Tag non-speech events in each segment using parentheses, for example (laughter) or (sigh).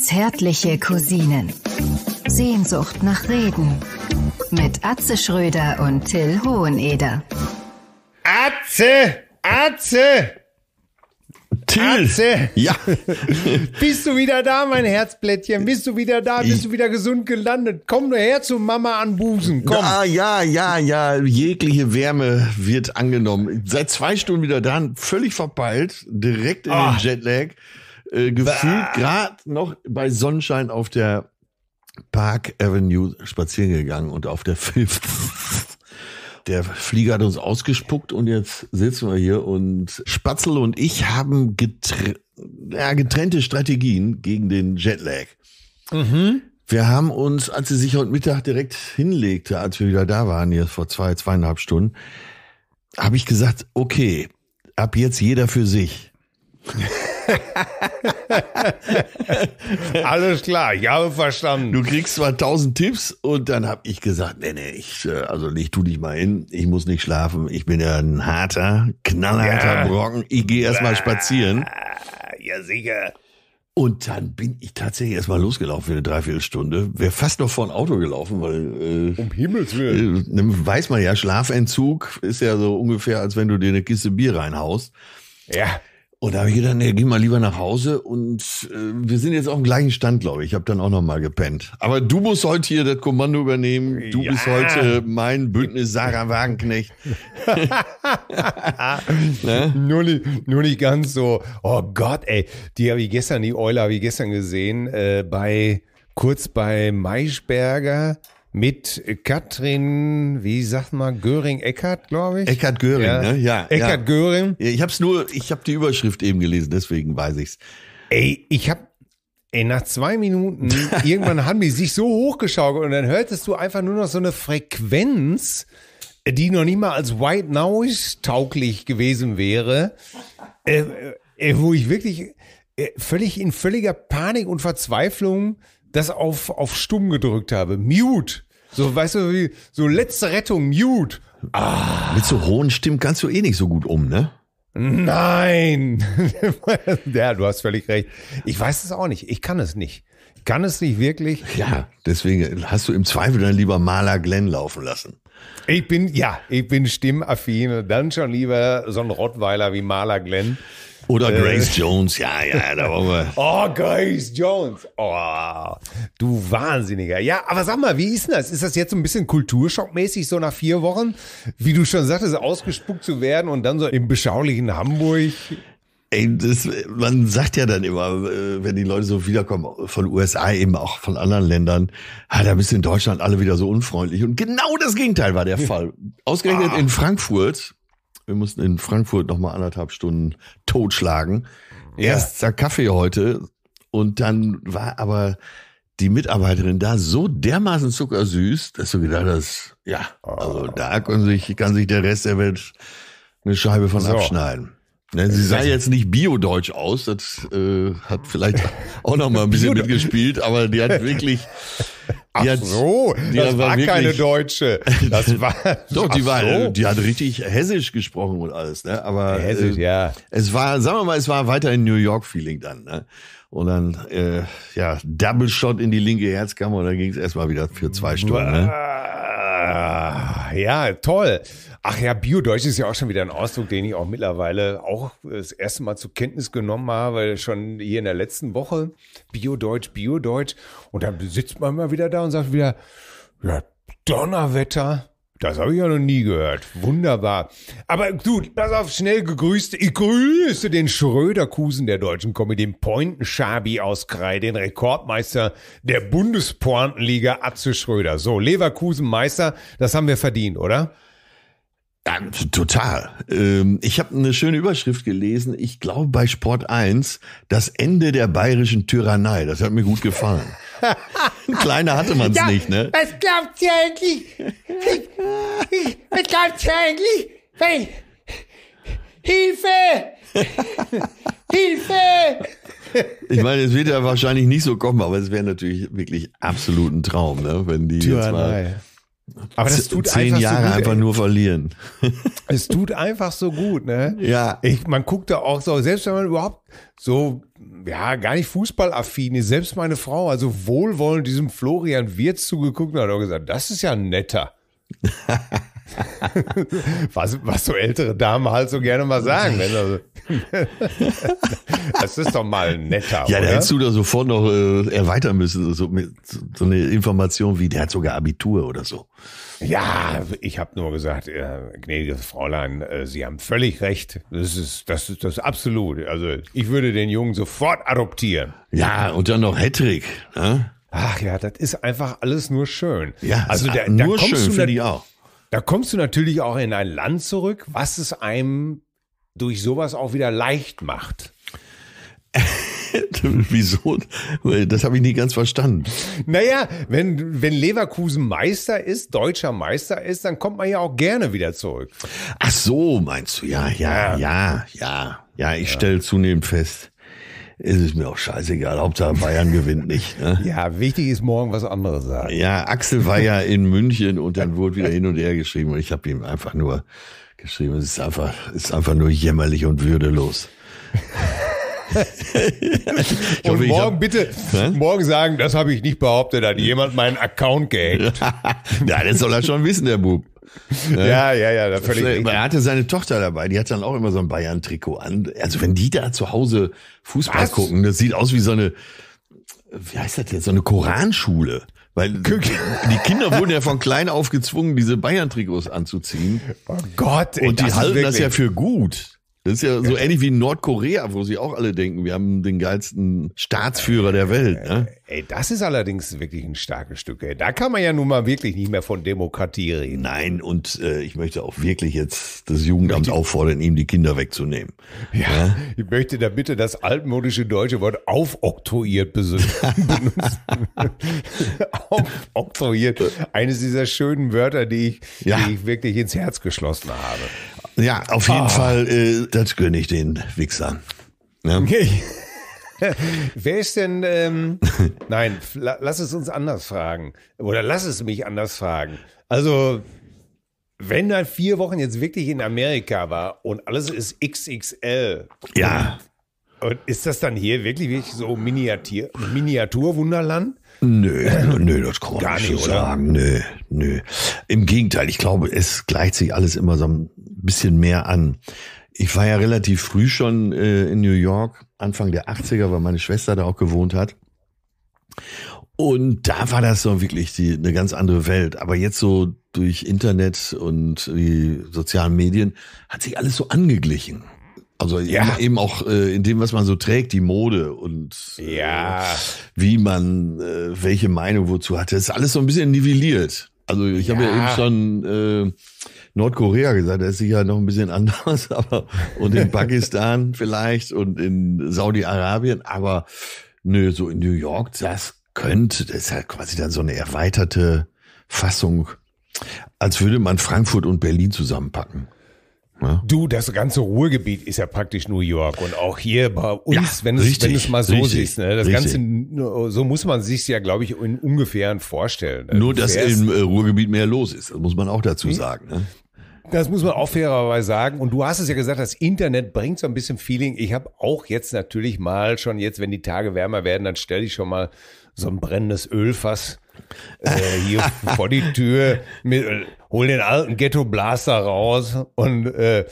Zärtliche Cousinen. Sehnsucht nach Reden. Mit Atze Schröder und Till Hoheneder. Atze! Atze! Till! Atze! Ja! (laughs) Bist du wieder da, mein Herzblättchen? Bist du wieder da? Bist du wieder gesund gelandet? Komm nur her zu Mama an Busen. Komm. Ja, ja, ja, ja. Jegliche Wärme wird angenommen. Seit zwei Stunden wieder da, völlig verpeilt, direkt in oh. den Jetlag. Äh, gefühlt gerade noch bei Sonnenschein auf der Park Avenue spazieren gegangen und auf der (laughs) Fifth. Der Flieger hat uns ausgespuckt und jetzt sitzen wir hier und Spatzel und ich haben getre ja, getrennte Strategien gegen den Jetlag. Mhm. Wir haben uns, als sie sich heute Mittag direkt hinlegte, als wir wieder da waren, jetzt vor zwei, zweieinhalb Stunden, habe ich gesagt, okay, ab jetzt jeder für sich. (laughs) Alles klar, ich habe verstanden. Du kriegst zwar 1000 Tipps und dann habe ich gesagt, nee, nee, ich, äh, also ich tu dich mal hin, ich muss nicht schlafen, ich bin ja ein harter, knallharter ja. Brocken, ich gehe erstmal spazieren. Ah, ja, sicher. Und dann bin ich tatsächlich erstmal losgelaufen für eine Dreiviertelstunde. Wäre fast noch vor ein Auto gelaufen, weil. Äh, um Himmels Willen. Äh, ne, weiß man ja, Schlafentzug ist ja so ungefähr, als wenn du dir eine Kiste Bier reinhaust. Ja. Und da habe ich gedacht, nee, geh mal lieber nach Hause. Und äh, wir sind jetzt auf dem gleichen Stand, glaube ich. Ich habe dann auch noch mal gepennt. Aber du musst heute hier das Kommando übernehmen. Du ja. bist heute mein Bündnis Sarah Wagenknecht. (laughs) ne? nur, nicht, nur nicht ganz so. Oh Gott, ey. Die habe ich gestern, die Eule habe ich gestern gesehen. Äh, bei, kurz bei Maischberger mit Katrin, wie sagt man, Göring-Eckert, glaube ich. Eckert Göring, ja. ne? Ja. Eckert ja. Göring. ich habe es nur, ich habe die Überschrift eben gelesen, deswegen weiß ich's. Ey, ich habe Ey, nach zwei Minuten, (laughs) irgendwann haben die sich so hochgeschaukelt und dann hörtest du einfach nur noch so eine Frequenz, die noch nicht mal als White Noise tauglich gewesen wäre, äh, äh, wo ich wirklich äh, völlig in völliger Panik und Verzweiflung das auf, auf stumm gedrückt habe. Mute. So, weißt du, wie, so letzte Rettung, mute. Ah. Mit so hohen Stimmen kannst du eh nicht so gut um, ne? Nein. (laughs) ja, du hast völlig recht. Ich weiß es auch nicht. Ich kann es nicht. Ich kann es nicht wirklich. Ja, deswegen hast du im Zweifel dann lieber Maler Glenn laufen lassen. Ich bin, ja, ich bin stimmaffin. Dann schon lieber so ein Rottweiler wie Maler Glenn. Oder äh. Grace Jones, ja, ja, da waren wir. (laughs) Oh, Grace Jones. Oh, du Wahnsinniger. Ja, aber sag mal, wie ist denn das? Ist das jetzt so ein bisschen kulturschockmäßig, so nach vier Wochen, wie du schon sagtest, ausgespuckt zu werden und dann so im beschaulichen Hamburg? Ey, das, man sagt ja dann immer, äh, wenn die Leute so wiederkommen von USA, eben auch von anderen Ländern, ah, da bist du in Deutschland alle wieder so unfreundlich. Und genau das Gegenteil war der Fall. Ausgerechnet ah. in Frankfurt wir mussten in Frankfurt nochmal anderthalb Stunden totschlagen. Ja. Erster Kaffee heute und dann war aber die Mitarbeiterin da so dermaßen zuckersüß, dass du gedacht hast, ja, also ah. da kann sich, kann sich der Rest der Welt eine Scheibe von so. abschneiden. Ne, sie sah äh, jetzt nicht biodeutsch aus, das äh, hat vielleicht (laughs) auch noch mal ein bisschen mitgespielt, aber die hat wirklich (laughs) Ach so, die das war, war keine Deutsche. Das (laughs) war Doch, die war so. die hat richtig hessisch gesprochen und alles, ne? Aber hessisch, äh, ja. Es war, sagen wir mal, es war weiterhin New York Feeling dann, ne? Und dann äh, ja, Double Shot in die linke Herzkammer und dann ging es erstmal wieder für zwei Stunden, ne? ja, toll. Ach ja, Biodeutsch ist ja auch schon wieder ein Ausdruck, den ich auch mittlerweile auch das erste Mal zur Kenntnis genommen habe, schon hier in der letzten Woche. Biodeutsch, Biodeutsch. Und dann sitzt man immer wieder da und sagt wieder, ja, Donnerwetter. Das habe ich ja noch nie gehört. Wunderbar. Aber du, pass auf, schnell gegrüßt. Ich grüße den Schröderkusen der deutschen Comedy, den Pointenschabi aus Krei, den Rekordmeister der Bundespointenliga, Atze Schröder. So, Leverkusen Meister, das haben wir verdient, oder? Total. Ähm, ich habe eine schöne Überschrift gelesen. Ich glaube bei Sport 1, das Ende der bayerischen Tyrannei. Das hat mir gut gefallen. (laughs) Kleiner hatte man es ja, nicht, ne? Was glaubt ihr eigentlich? Was glaubt ihr eigentlich? Hey. Hilfe! (laughs) Hilfe! Ich meine, es wird ja wahrscheinlich nicht so kommen, aber es wäre natürlich wirklich absolut ein Traum, ne? Wenn die Tyrannei. jetzt mal aber das tut zehn einfach Jahre so gut, einfach nur verlieren. (laughs) Es tut einfach so gut, ne? Ja. Ich, man guckt da auch so, selbst wenn man überhaupt so, ja, gar nicht fußballaffin ist, selbst meine Frau, also wohlwollend diesem Florian Wirz zugeguckt und hat auch gesagt, das ist ja netter. (laughs) (laughs) was, was so ältere Damen halt so gerne mal sagen. Also, (laughs) das ist doch mal netter. Ja, da hättest du da sofort noch äh, erweitern müssen, so, mit, so eine Information wie, der hat sogar Abitur oder so. Ja, ich habe nur gesagt, äh, gnädiges Fräulein, äh, Sie haben völlig recht. Das ist, das ist das absolut. Also ich würde den Jungen sofort adoptieren. Ja, und dann noch Hattrick. Ne? Ach ja, das ist einfach alles nur schön. Ja, also äh, da, nur da kommst schön, du finde ich auch. Da kommst du natürlich auch in ein Land zurück, was es einem durch sowas auch wieder leicht macht. (laughs) Wieso? Das habe ich nie ganz verstanden. Naja, wenn, wenn Leverkusen Meister ist, deutscher Meister ist, dann kommt man ja auch gerne wieder zurück. Ach so, meinst du? Ja, ja, ja, ja, ja. ich ja. stelle zunehmend fest, ist es mir auch scheißegal. Hauptsache Bayern gewinnt nicht. Ne? Ja, wichtig ist morgen was anderes sagen. Ja, Axel war ja in München und dann wurde wieder hin und her geschrieben und ich habe ihm einfach nur geschrieben, es ist einfach, es ist einfach nur jämmerlich und würdelos. (laughs) und hoffe, morgen hab, bitte, hä? morgen sagen, das habe ich nicht behauptet, hat jemand meinen Account gehackt. (laughs) ja, das soll er schon wissen, der Bub. Ne? Ja, ja, ja, da völlig. Äh, richtig. Er hatte seine Tochter dabei, die hat dann auch immer so ein Bayern-Trikot an. Also wenn die da zu Hause Fußball Was? gucken, das sieht aus wie so eine, wie heißt das jetzt, so eine Koranschule. Weil die Kinder wurden ja von klein auf gezwungen, diese Bayern-Trikots anzuziehen. Oh Gott, ey, Und die halten das ja für gut. Das ist ja so ähnlich wie Nordkorea, wo sie auch alle denken, wir haben den geilsten Staatsführer der Welt. Ne? Äh, ey, das ist allerdings wirklich ein starkes Stück. Ey. Da kann man ja nun mal wirklich nicht mehr von Demokratie reden. Nein, und äh, ich möchte auch wirklich jetzt das Jugendamt möchte, auffordern, ihm die Kinder wegzunehmen. Ja, ja, ne? ich möchte da bitte das altmodische deutsche Wort aufoktroyiert (laughs) benutzen. aufoktroyiert. Äh. Eines dieser schönen Wörter, die ich, ja. die ich wirklich ins Herz geschlossen habe. Ja, auf jeden oh. Fall, äh, das gönne ich den Wichsern. Ja. Ne? Okay. (laughs) Wer ist denn, ähm, (laughs) nein, lass es uns anders fragen. Oder lass es mich anders fragen. Also, wenn er vier Wochen jetzt wirklich in Amerika war und alles ist XXL. Ja. Und, und ist das dann hier wirklich, wirklich so Miniatur, Miniaturwunderland? Nö, nö, das kann man Gar nicht, so sagen. Nö, nö. Im Gegenteil, ich glaube, es gleicht sich alles immer so ein bisschen mehr an. Ich war ja relativ früh schon äh, in New York, Anfang der 80er, weil meine Schwester da auch gewohnt hat. Und da war das so wirklich die, eine ganz andere Welt. Aber jetzt so durch Internet und äh, die sozialen Medien hat sich alles so angeglichen. Also ja. eben auch äh, in dem, was man so trägt, die Mode und äh, ja. wie man, äh, welche Meinung wozu hat. Das ist alles so ein bisschen nivelliert. Also ich ja. habe ja eben schon äh, Nordkorea gesagt, das ist sicher noch ein bisschen (laughs) anders, aber und in (laughs) Pakistan vielleicht und in Saudi-Arabien, aber nö, so in New York, das könnte, das ist halt quasi dann so eine erweiterte Fassung, als würde man Frankfurt und Berlin zusammenpacken. Ne? Du, das ganze Ruhrgebiet ist ja praktisch New York und auch hier bei uns, ja, wenn, es, wenn es mal so richtig, siehst, ne? das richtig. Ganze, so muss man sich ja, glaube ich, in ungefähren vorstellen. Ne? Nur, dass im äh, Ruhrgebiet mehr los ist, das muss man auch dazu hm? sagen. Ne? Das muss man auch fairerweise sagen. Und du hast es ja gesagt, das Internet bringt so ein bisschen Feeling. Ich habe auch jetzt natürlich mal schon jetzt, wenn die Tage wärmer werden, dann stelle ich schon mal so ein brennendes Ölfass äh, hier vor die Tür, mit, hol den alten Ghetto-Blaster raus und äh,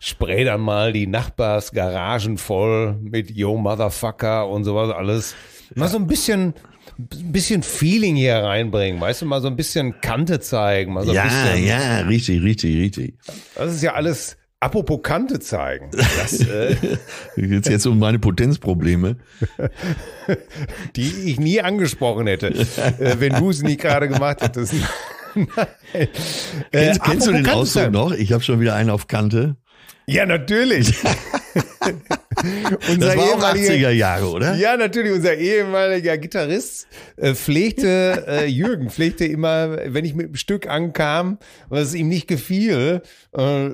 spray dann mal die Nachbarsgaragen voll mit Yo Motherfucker und sowas alles. Mal so ein bisschen bisschen Feeling hier reinbringen, weißt du, mal so ein bisschen Kante zeigen. Mal so ein ja, bisschen. ja, richtig, richtig, richtig. Das ist ja alles Apropos Kante zeigen. Das, (laughs) äh jetzt, jetzt um meine Potenzprobleme. (laughs) Die ich nie angesprochen hätte, äh, wenn du es nicht gerade gemacht hättest. (laughs) Nein. Äh, kennst, kennst du den Kante Ausdruck noch? Ich habe schon wieder einen auf Kante. Ja, natürlich. unser das war auch 80er Jahre, oder? Ja, natürlich. Unser ehemaliger Gitarrist äh, pflegte, äh, Jürgen pflegte immer, wenn ich mit einem Stück ankam, was ihm nicht gefiel, äh,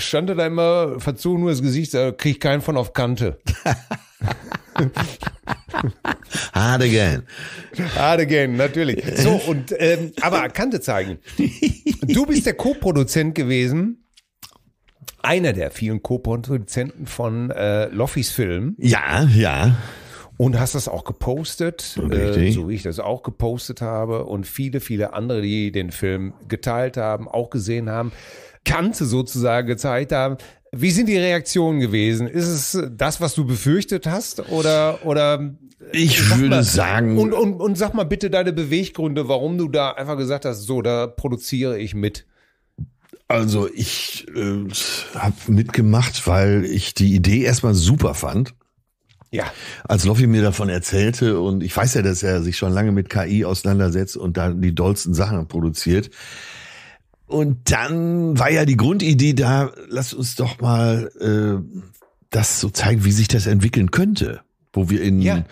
stand er da immer nur das Gesicht, da krieg ich keinen von auf Kante. (laughs) Hard again. Hard again, natürlich. So, und ähm, aber Kante zeigen. Du bist der Co-Produzent gewesen einer der vielen Co-Produzenten von äh, Loffys Film. Ja, ja. Und hast das auch gepostet, äh, so wie ich das auch gepostet habe und viele, viele andere, die den Film geteilt haben, auch gesehen haben. Kante sozusagen gezeigt haben. Wie sind die Reaktionen gewesen? Ist es das, was du befürchtet hast? Oder, oder äh, ich würde mal, sagen. Und, und, und sag mal bitte deine Beweggründe, warum du da einfach gesagt hast, so, da produziere ich mit. Also ich äh, habe mitgemacht, weil ich die Idee erstmal super fand. Ja. Als Loffi mir davon erzählte und ich weiß ja, dass er sich schon lange mit KI auseinandersetzt und dann die dollsten Sachen produziert. Und dann war ja die Grundidee da, lass uns doch mal äh, das so zeigen, wie sich das entwickeln könnte, wo wir in ja.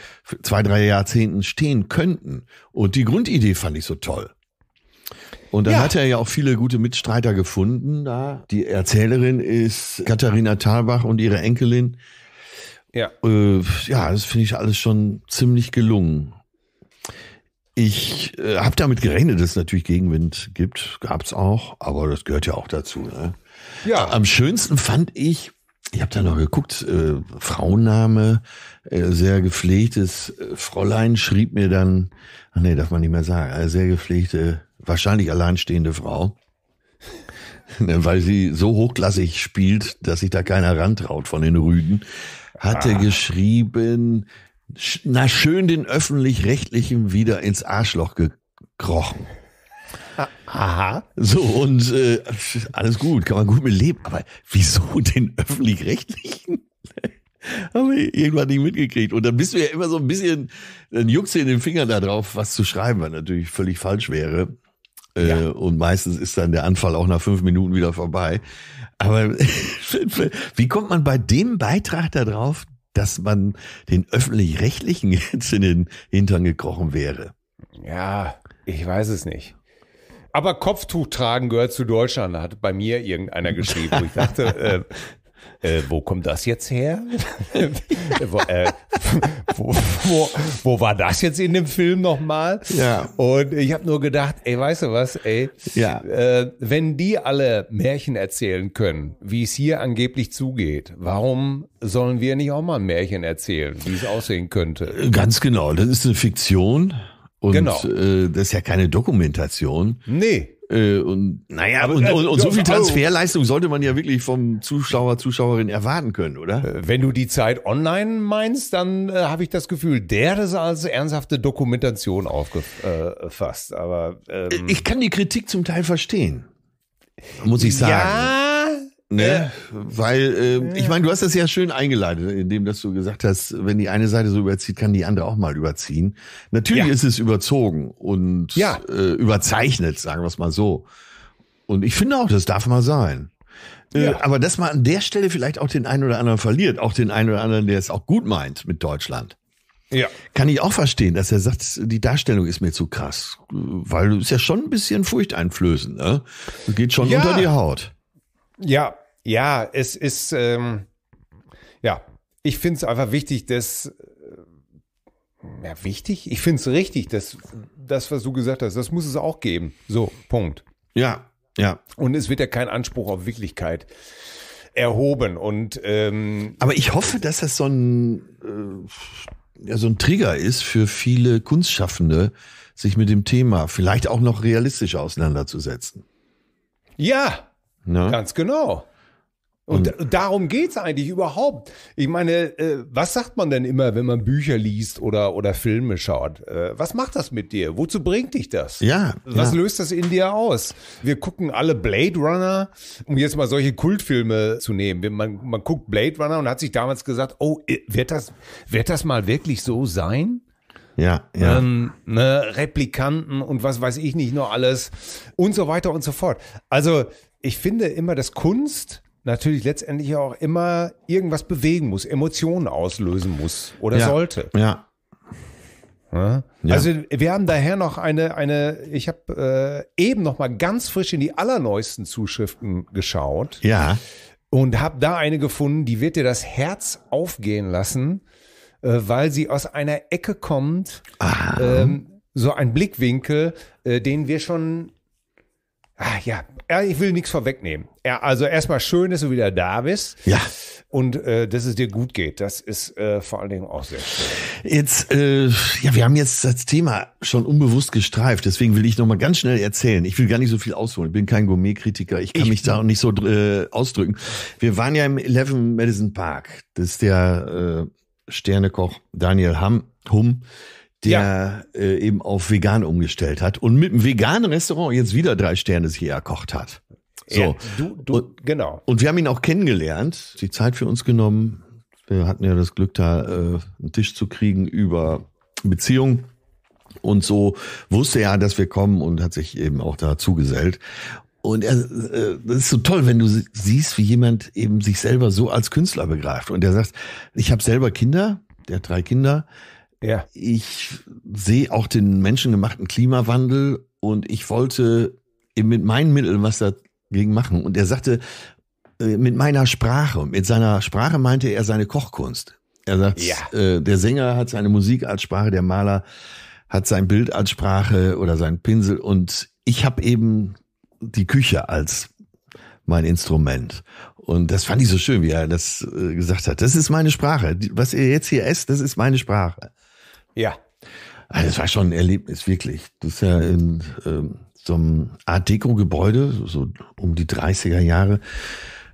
zwei, drei Jahrzehnten stehen könnten. Und die Grundidee fand ich so toll. Und dann ja. hat er ja auch viele gute Mitstreiter gefunden da. Die Erzählerin ist Katharina Thalbach und ihre Enkelin. Ja. Äh, ja, das finde ich alles schon ziemlich gelungen. Ich äh, habe damit gerechnet, dass es natürlich Gegenwind gibt. Gab es auch, aber das gehört ja auch dazu. Ne? Ja. Am schönsten fand ich, ich habe da noch geguckt, äh, Frauenname, äh, sehr gepflegtes äh, Fräulein schrieb mir dann, ach nee, darf man nicht mehr sagen, äh, sehr gepflegte, wahrscheinlich alleinstehende Frau. (laughs) Ne, weil sie so hochklassig spielt, dass sich da keiner rantraut von den Rüden, hatte ah. geschrieben, na schön den öffentlich-rechtlichen wieder ins Arschloch gekrochen. Aha. So, und äh, alles gut, kann man gut mit leben. Aber wieso den öffentlich-rechtlichen? (laughs) Haben wir irgendwann nicht mitgekriegt. Und dann bist du ja immer so ein bisschen, dann juckst du in den Finger da drauf, was zu schreiben, was natürlich völlig falsch wäre. Äh, ja. und meistens ist dann der Anfall auch nach fünf Minuten wieder vorbei. Aber (laughs) wie kommt man bei dem Beitrag da drauf, dass man den öffentlich-rechtlichen (laughs) jetzt in den Hintern gekrochen wäre. Ja, ich weiß es nicht. Aber Kopftuch tragen gehört zu Deutschland, hat bei mir irgendeiner geschrieben. Wo ich dachte, (laughs) äh, äh, wo kommt das jetzt her? (laughs) wo, äh, wo, wo, wo, war das jetzt in dem Film nochmal? Ja. Und ich habe nur gedacht, ey, weißt du was, ey, ja. äh, wenn die alle Märchen erzählen können, wie es hier angeblich zugeht, warum sollen wir nicht auch mal ein Märchen erzählen, wie es aussehen könnte? Ganz genau, das ist eine Fiktion. Und genau. äh, das ist ja keine Dokumentation. Nee. Äh, und naja, aber, und, äh, und, und so viel Transferleistung sollte man ja wirklich vom Zuschauer, Zuschauerin erwarten können, oder? Äh, wenn du die Zeit online meinst, dann äh, habe ich das Gefühl, der ist als ernsthafte Dokumentation aufgefasst. Äh, aber ähm, ich kann die Kritik zum Teil verstehen, muss ich sagen. Ja Ne? Weil, äh, ich meine, du hast das ja schön eingeleitet, indem dass du gesagt hast, wenn die eine Seite so überzieht, kann die andere auch mal überziehen. Natürlich ja. ist es überzogen und ja. äh, überzeichnet, sagen wir es mal so. Und ich finde auch, das darf mal sein. Äh, ja. aber dass man an der Stelle vielleicht auch den einen oder anderen verliert, auch den einen oder anderen, der es auch gut meint mit Deutschland. Ja. Kann ich auch verstehen, dass er sagt, die Darstellung ist mir zu krass. Weil du ist ja schon ein bisschen furchteinflößend, ne? Das geht schon unter die Haut. Ja, ja, es ist, ähm, ja, ich finde es einfach wichtig, dass, äh, ja, wichtig? Ich finde es richtig, dass das, was du gesagt hast, das muss es auch geben. So, Punkt. Ja, ja. Und es wird ja kein Anspruch auf Wirklichkeit erhoben. Und ähm, aber ich hoffe, dass das so ein äh, ja, so ein Trigger ist für viele Kunstschaffende, sich mit dem Thema vielleicht auch noch realistisch auseinanderzusetzen. Ja, ne? ganz genau. Und, und darum geht's eigentlich überhaupt. Ich meine, äh, was sagt man denn immer, wenn man Bücher liest oder, oder Filme schaut? Äh, was macht das mit dir? Wozu bringt dich das? Ja. Was ja. löst das in dir aus? Wir gucken alle Blade Runner, um jetzt mal solche Kultfilme zu nehmen. Man, man guckt Blade Runner und hat sich damals gesagt, oh, äh, wird das, wird das mal wirklich so sein? Ja, ja. Ähm, ne, Replikanten und was weiß ich nicht, nur alles und so weiter und so fort. Also, ich finde immer, dass Kunst natürlich letztendlich auch immer irgendwas bewegen muss, Emotionen auslösen muss oder ja. sollte. Ja. ja. Also wir haben daher noch eine, eine ich habe äh, eben noch mal ganz frisch in die allerneuesten Zuschriften geschaut. Ja. Und habe da eine gefunden, die wird dir das Herz aufgehen lassen, äh, weil sie aus einer Ecke kommt, ah. ähm, so ein Blickwinkel, äh, den wir schon Ah ja, ich will nichts vorwegnehmen. Ja, also erstmal schön, dass du wieder da bist. Ja. Und äh, dass es dir gut geht. Das ist äh, vor allen Dingen auch sehr schön. Jetzt, äh, ja, wir haben jetzt das Thema schon unbewusst gestreift. Deswegen will ich nochmal ganz schnell erzählen. Ich will gar nicht so viel ausholen. Ich bin kein Gourmet-Kritiker. Ich kann ich mich da auch nicht so äh, ausdrücken. Wir waren ja im Eleven Madison Park. Das ist der äh, Sternekoch Daniel Hamm, Hum der ja. äh, eben auf vegan umgestellt hat und mit einem veganen Restaurant jetzt wieder drei Sterne sich erkocht hat. So. Ja, du, du, und, genau. Und wir haben ihn auch kennengelernt, die Zeit für uns genommen. Wir hatten ja das Glück, da äh, einen Tisch zu kriegen über Beziehungen. Und so wusste er, dass wir kommen und hat sich eben auch da zugesellt. Und er, das äh, ist so toll, wenn du siehst, wie jemand eben sich selber so als Künstler begreift. Und er sagt, ich habe selber Kinder, der hat drei Kinder. Ja. Ich sehe auch den menschengemachten Klimawandel und ich wollte eben mit meinen Mitteln was da, gegen machen. Und er sagte, äh, mit meiner Sprache, mit seiner Sprache meinte er seine Kochkunst. Er sagt, ja. äh, der Sänger hat seine Musik als Sprache, der Maler hat sein Bild als Sprache oder seinen Pinsel und ich habe eben die Küche als mein Instrument. Und das fand ich so schön, wie er das äh, gesagt hat. Das ist meine Sprache. Was ihr jetzt hier esst, das ist meine Sprache. Ja. Also das war schon ein Erlebnis, wirklich. Das ist ja in, ähm, so einem Art Deco-Gebäude, so um die 30er Jahre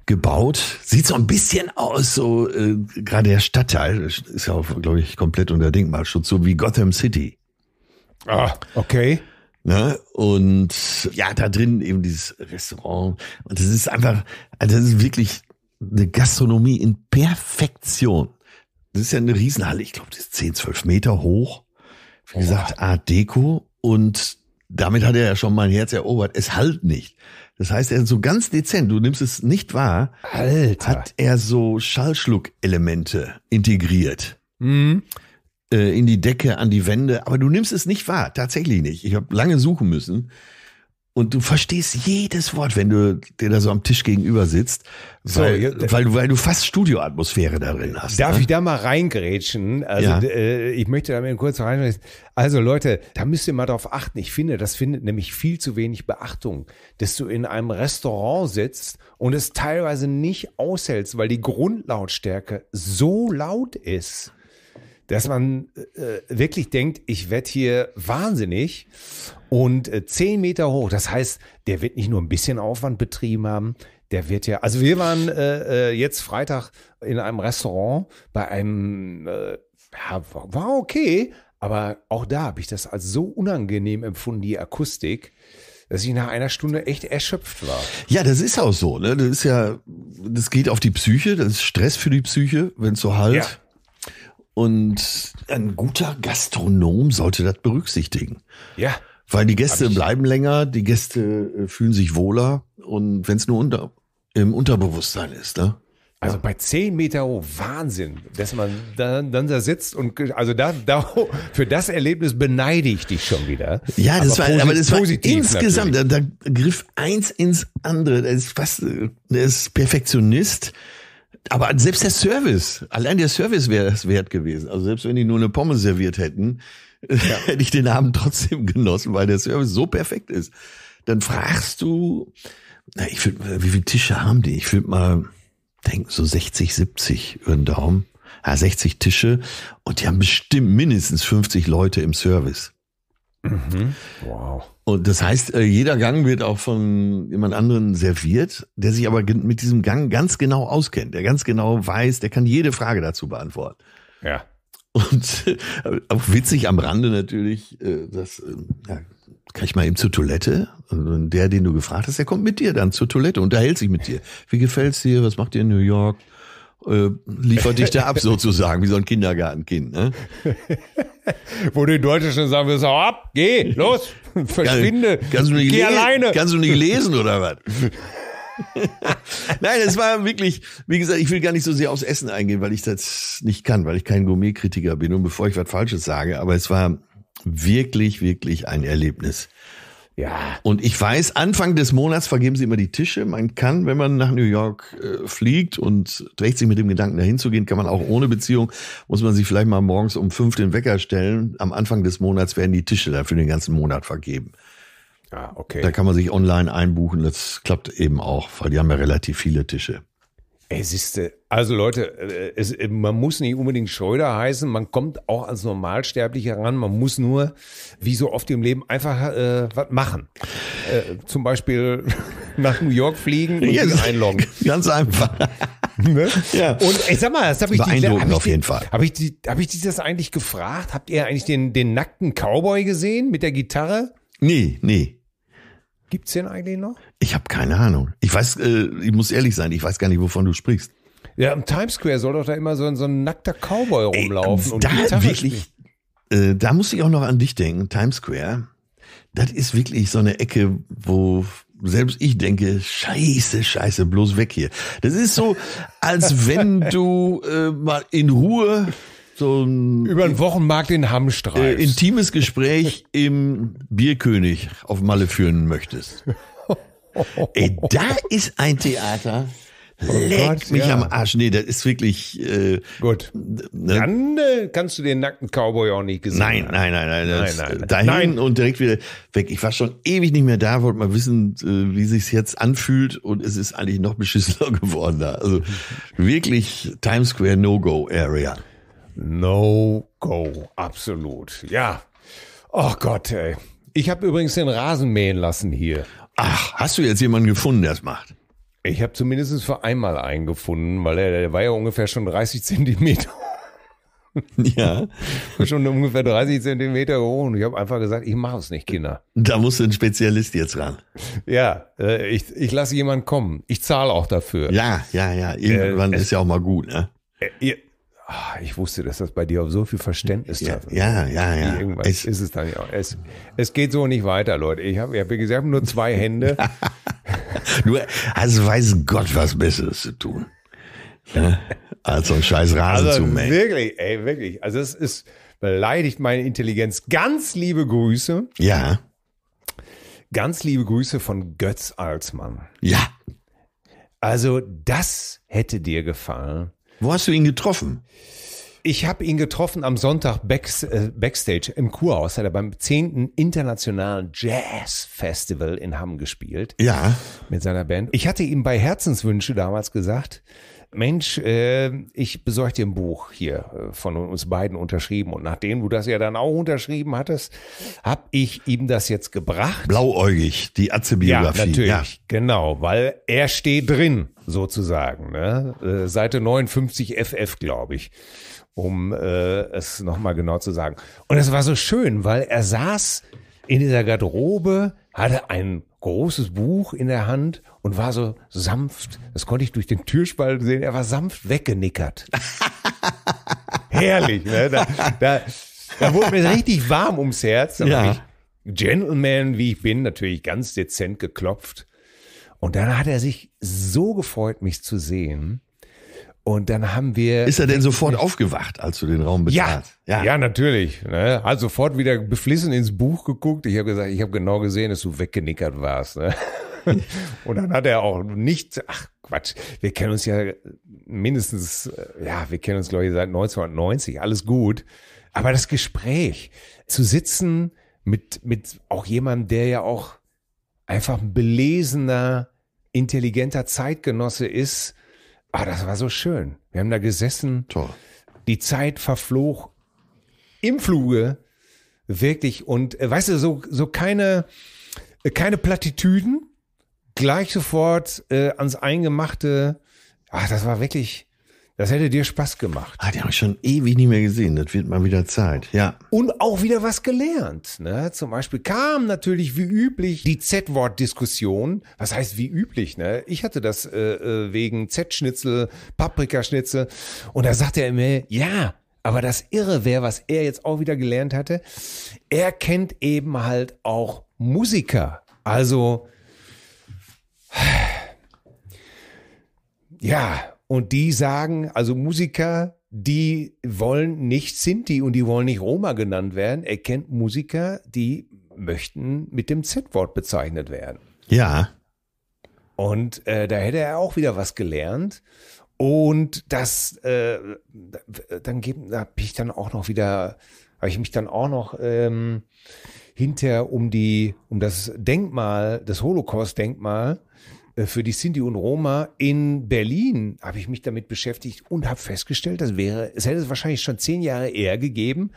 gebaut. Sieht so ein bisschen aus, so äh, gerade der Stadtteil ist ja auch, glaube ich, komplett unter Denkmalschutz, so wie Gotham City. Ah, okay. Ne? Und ja, da drin eben dieses Restaurant. Und das ist einfach, also das ist wirklich eine Gastronomie in Perfektion. Das ist ja eine Riesenhalle, ich glaube, die ist 10, 12 Meter hoch. Wie gesagt, Art Deco. Und damit hat er ja schon mein Herz erobert. Es halt nicht. Das heißt, er ist so ganz dezent, du nimmst es nicht wahr, Alter. hat er so Schallschluckelemente integriert. Mhm. Äh, in die Decke, an die Wände. Aber du nimmst es nicht wahr, tatsächlich nicht. Ich habe lange suchen müssen und du verstehst jedes Wort, wenn du dir da so am Tisch gegenüber sitzt, so, weil, ja, weil, du, weil du fast Studioatmosphäre darin hast. Darf ne? ich da mal reingrätschen? Also ja. äh, ich möchte da mal kurz rein. Also Leute, da müsst ihr mal drauf achten. Ich finde, das findet nämlich viel zu wenig Beachtung, dass du in einem Restaurant sitzt und es teilweise nicht aushältst, weil die Grundlautstärke so laut ist dass man äh, äh, wirklich denkt, ich werde hier wahnsinnig und äh, zehn Meter hoch. Das heißt, der wird nicht nur ein bisschen Aufwand betrieben haben, der wird ja. Also wir waren äh, äh jetzt Freitag in einem Restaurant bei einem, äh, ja, war okay, aber auch da habe ich das als so unangenehm empfunden, die Akustik dass ich nach einer Stunde echt erschöpft war. Ja, das ist auch so. Ne? Das ist ja, das geht auf die Psyche, das ist Stress für die Psyche, wenn es so halt. Und ein guter Gastronom sollte das berücksichtigen. Ja. Weil die Gäste bleiben länger, die Gäste äh, fühlen sich wohler und wenn es nur unter, im Unterbewusstsein ist, ne? Also ja. bei 10 Meter hoch, Wahnsinn, dass man dann, dann da sitzt und also da, da für das Erlebnis beneide ich dich schon wieder. Ja, das aber war, aber das war insgesamt, da, da, griff eins ins andere. Er ist fast, äh, er ist Perfektionist aber selbst der Service, allein der Service wäre es wert gewesen. Also selbst wenn die nur eine Pommes serviert hätten, (laughs) ja. hätte ich den Abend trotzdem genossen, weil der Service so perfekt ist. Dann fragst du, na, ich würd, wie viele Tische haben die? Ich würde mal denken, so 60, 70 über den Daumen. Ja, 60 Tische und die haben bestimmt mindestens 50 Leute im Service. Mhm. Wow. Und das heißt, äh, jeder Gang wird auch von jemand anderen serviert, der sich aber mit diesem Gang ganz genau auskennt, der ganz genau weiß, der kann jede Frage dazu beantworten. Ja. Und äh, auch witzig am Rande natürlich, äh, dass, ähm, ja, kann ich mal eben zur Toilette? Und also, der, den du gefragt hast, der kommt mit dir dann zur Toilette, und unterhält sich mit dir. Wie gefällt's dir? Was macht ihr in New York? äh, Lieferdichte ab sozusagen, wie so ein Kindergartenkind. Ne? (laughs) Wo die Deutschen schon sagen, wir sagen, ab, geh, los, verschwinde, kannst du nicht geh alleine. Kannst du nicht lesen oder was? (laughs) Nein, es war wirklich, wie gesagt, ich will gar nicht so sehr aufs Essen eingehen, weil ich das nicht kann, weil ich kein Gourmetkritiker bin und bevor ich was Falsches sage, aber es war wirklich, wirklich ein Erlebnis. Ja. Und ich weiß, Anfang des Monats vergeben sie immer die Tische. Man kann, wenn man nach New York äh, fliegt und trägt sich mit dem Gedanken, dahin zu gehen, kann man auch ohne Beziehung, muss man sich vielleicht mal morgens um fünf den Wecker stellen. Am Anfang des Monats werden die Tische dann für den ganzen Monat vergeben. Ah, okay. Da kann man sich online einbuchen. Das klappt eben auch, weil die haben ja relativ viele Tische. Es ist, also Leute, äh, es, äh, man muss nicht unbedingt Schröder heißen, man kommt auch als Normalsterblicher ran, man muss nur, wie so oft im Leben, einfach äh, was machen. Äh, zum Beispiel (laughs) nach New York fliegen und yes. einloggen. (laughs) Ganz einfach. (laughs) Ne? Ja. Und ich sag mal, das habe ich, die, hab ich, auf jeden Fall. Habe ich, hab ich dich das eigentlich gefragt? Habt ihr eigentlich den, den nackten Cowboy gesehen mit der Gitarre? Nee, nee. Gibt's den eigentlich noch? Ich habe keine Ahnung. Ich weiß, äh, ich muss ehrlich sein, ich weiß gar nicht, wovon du sprichst. Ja, im Times Square soll doch da immer so, ein, so ein nackter Cowboy rumlaufen Ey, und da wirklich, äh, Da muss ich auch noch an dich denken, Times Square. Das ist wirklich so eine Ecke, wo selbst ich denke, scheiße, scheiße, bloß weg hier. Das ist so, als (laughs) wenn du äh, mal in Ruhe so ein über den Wochenmarkt in Hamm äh, streifst. Äh, intimes Gespräch im Bierkönig auf Malle führen möchtest. (laughs) Ey, da ist ein Theater. Oh Leck oh mich ja. am Arsch. Nee, das ist wirklich. Äh, Gut. Ne? Dann äh, kannst du den nackten Cowboy auch nicht gesehen. Nein, nein, nein, nein. nein, nein. Dahin nein. und direkt wieder weg. Ich war schon ewig nicht mehr da, wollte mal wissen, äh, wie sich's jetzt anfühlt und es ist eigentlich noch beschissener (laughs) geworden da. Also wirklich Times Square No-Go Area. No-Go, absolut. Ja. Oh Gott, ey. Ich habe übrigens den Rasen mähen lassen hier. Ach, hast du jetzt jemanden gefunden, der es macht? Ich habe zumindest für einmal einen gefunden, weil er, war ja ungefähr schon 30 Zentimeter. (laughs) Ja. (laughs) schon ungefähr 30 Zentimeter hoch und ich habe einfach gesagt, ich mache es nicht, Kinder. Da muss ein Spezialist jetzt ran. Ja, äh, ich, ich lasse jemanden kommen. Ich zahle auch dafür. Ja, ja, ja. Irgendwann äh, ist ja auch mal gut, ne? Äh, Ah, ich wusste, dass das bei dir auf so viel Verständnis ja, trifft. Ja, ja, ja. Irgendwas ich, ist es dann ja Es, es geht so nicht weiter, Leute. Ich habe, hab, wie gesagt, nur zwei Hände. (laughs) nur, also weiß Gott, was Besseres zu tun. Ja, als so ein scheiß Rasen also zu melden. Wirklich, ey, wirklich. Also es ist, beleidigt meine Intelligenz. Ganz liebe Grüße. Ja. Ganz liebe Grüße von Götz Alsmann. Ja. Also das hätte dir gefallen. Wo hast du ihn getroffen? Ich habe ihn getroffen am Sonntag äh, Backstage im Kurhaus. Hat er beim 10. Internationalen Jazz Festival in Hamm gespielt. Ja. Mit seiner Band. Ich hatte ihm bei Herzenswünsche damals gesagt, Mensch, äh, ich besorge dir ein Buch hier äh, von uns beiden unterschrieben. Und nachdem du das ja dann auch unterschrieben hattest, habe ich ihm das jetzt gebracht. Blauäugig, die Atze-Biografie. Ja, natürlich, ja. genau, weil er steht drin, sozusagen. Ne? Äh, Seite 59 FF, glaube ich um äh, es nochmal genau zu sagen. Und es war so schön, weil er saß in dieser Garderobe, hatte einen großes Buch in der Hand und war so sanft, das konnte ich durch den Türspalt sehen, er war sanft weggenickert. (laughs) Herrlich, ne? Da, da, da wurde mir richtig warm ums Herz. ja. ich, Gentleman, wie ich bin, natürlich ganz dezent geklopft. Und dann hat er sich so gefreut, mich zu sehen. Und dann haben wir. Ist er denn sofort aufgewacht, als du den Raum betrat? Ja, ja. ja natürlich. Ne? Hat sofort wieder beflissen ins Buch geguckt. Ich habe gesagt, ich habe genau gesehen, dass du weggenickert warst. Ne? (laughs) Und dann hat er auch nicht, ach Quatsch, wir kennen uns ja mindestens, äh, ja, wir kennen uns, glaube ich, seit 1990, alles gut. Aber das Gespräch, zu sitzen mit, mit auch jemandem, der ja auch einfach ein belesener, intelligenter Zeitgenosse ist, Ah, das war so schön. Wir haben da gesessen. Toll. Die Zeit verflog im Fluge. Wirklich. Und äh, weißt du, so, so keine, äh, keine Plattitüden. Gleich sofort äh, ans Eingemachte. Ah, das war wirklich das hätte dir Spaß gemacht. Ah, die habe ich schon ewig nicht mehr gesehen. Das wird mal wieder Zeit, ja. Und auch wieder was gelernt. Ne? Zum Beispiel kam natürlich wie üblich die Z-Wort-Diskussion. Was heißt wie üblich? Ne? Ich hatte das äh, äh wegen Z-Schnitzel, Paprikaschnitzel. Und da sagt er immer, ja, aber das Irre wäre, was er jetzt auch wieder gelernt hatte, er kennt eben halt auch Musiker. Also, ja, und die sagen, also Musiker, die wollen nicht Sinti und die wollen nicht Roma genannt werden. Er kennt Musiker, die möchten mit dem Z-Wort bezeichnet werden. Ja. Und äh, da hätte er auch wieder was gelernt. Und das, äh, dann geben, da habe ich dann auch noch wieder, habe ich mich dann auch noch ähm, hinter um die, um das Denkmal, das Holocaust-Denkmal äh, für die Sinti und Roma in Berlin habe ich mich damit beschäftigt und habe festgestellt, das wäre, es hätte es wahrscheinlich schon zehn Jahre eher gegeben,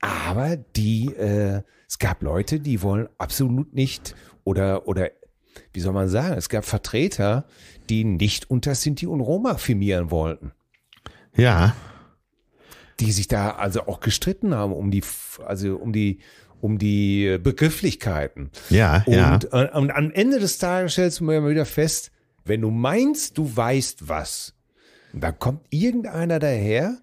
aber die, äh, es gab Leute, die wollen absolut nicht oder oder wie soll man sagen, es gab Vertreter, die nicht unter Sinti und Roma firmieren wollten. Ja. Die sich da also auch gestritten haben um die, also um die um die Begrifflichkeiten. Ja, und, ja. Äh, und am Ende des Tages stellst du mir wieder fest, wenn du meinst, du weißt was, da kommt irgendeiner daher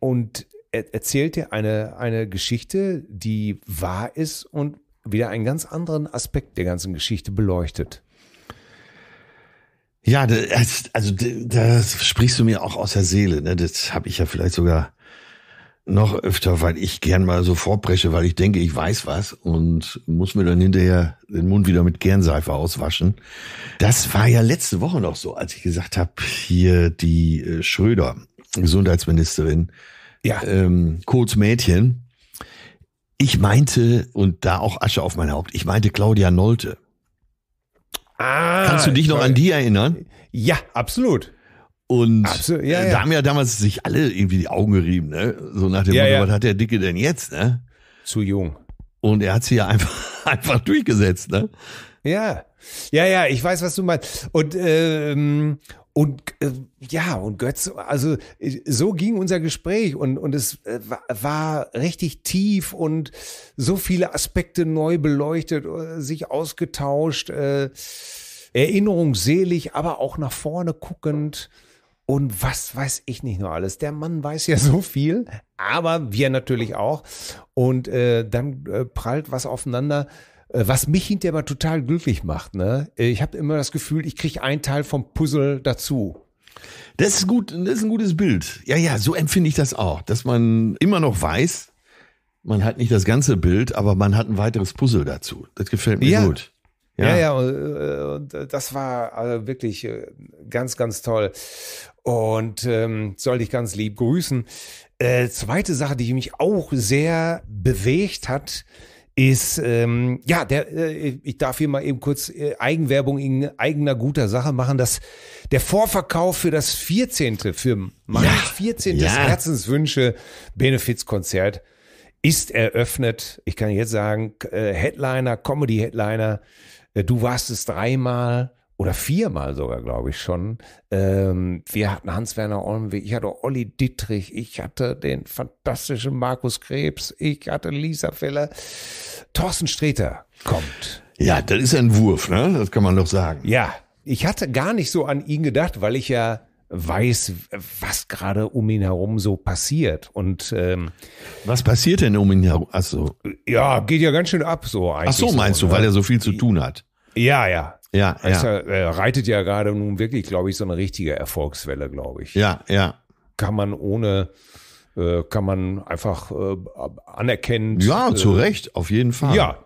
und erzählt dir eine, eine Geschichte, die wahr ist und wieder einen ganz anderen Aspekt der ganzen Geschichte beleuchtet. Ja, das, also das sprichst du mir auch aus der Seele. Ne? Das habe ich ja vielleicht sogar noch öfter, weil ich gern mal so vorbreche, weil ich denke, ich weiß was und muss mir dann hinterher den Mund wieder mit Gernseife auswaschen. Das war ja letzte Woche noch so, als ich gesagt habe, hier die äh, Schröder, Gesundheitsministerin, ja. ähm, kurz Mädchen. Ich meinte, und da auch Asche auf mein Haupt, ich meinte Claudia Nolte. Ah, Kannst du dich noch an die erinnern? Ja, absolut. Und Absolut, ja, äh, ja. da haben ja damals sich alle irgendwie die Augen gerieben, ne? So nach dem ja, Motto, was hat der Dicke denn jetzt, ne? Zu jung. Und er hat sie ja einfach, (laughs) einfach durchgesetzt, ne? Ja. Ja, ja, ich weiß, was du meinst. Und, ähm, und äh, ja, und Götz, also äh, so ging unser Gespräch und, und es äh, war richtig tief und so viele Aspekte neu beleuchtet, äh, sich ausgetauscht, äh, erinnerungsselig, aber auch nach vorne guckend und was weiß ich nicht nur alles. Der Mann weiß ja (laughs) so viel, aber wir natürlich auch. Und äh, dann äh, prallt was aufeinander. Äh, was mich hinterher mal total glücklich macht. Ne? Äh, ich habe immer das Gefühl, ich kriege einen Teil vom Puzzle dazu. Das ist gut, das ist ein gutes Bild. Ja, ja, so empfinde ich das auch, dass man immer noch weiß, man hat nicht das ganze Bild, aber man hat ein weiteres Puzzle dazu. Das gefällt mir ja. gut. Ja, ja, ja und, äh, und, äh, das war also wirklich ganz, ganz toll und ähm, soll dich ganz lieb grüßen. Äh, zweite Sache, die mich auch sehr bewegt hat, ist, ähm, ja, der, äh, ich darf hier mal eben kurz äh, Eigenwerbung in eigener guter Sache machen, dass der Vorverkauf für das 14. für mein ja, 14. Ja. Herzenswünsche Benefizkonzert ist eröffnet. Ich kann jetzt sagen, äh, Headliner, Comedy-Headliner, äh, du warst es dreimal, oder viermal sogar, glaube ich schon. Ähm, wir hatten Hans-Werner Olmweg, ich hatte Olli Dittrich, ich hatte den fantastischen Markus Krebs, ich hatte Lisa Feller. Thorsten Streter kommt. Ja, das ist ein Wurf, ne? Das kann man doch sagen. Ja, ich hatte gar nicht so an ihn gedacht, weil ich ja weiß, was gerade um ihn herum so passiert. Und ähm, was passiert denn um ihn herum? Achso. Ja, geht ja ganz schön ab so eigentlich. Ach so, meinst so, du, ne? weil er so viel zu tun hat. Ja, ja. Ja, ja. Er, äh, reitet ja gerade nun wirklich, glaube ich, so eine richtige Erfolgswelle, glaube ich. Ja, ja. Kann man ohne, äh, kann man einfach äh, anerkennen. Ja, äh, zu Recht, auf jeden Fall. Ja.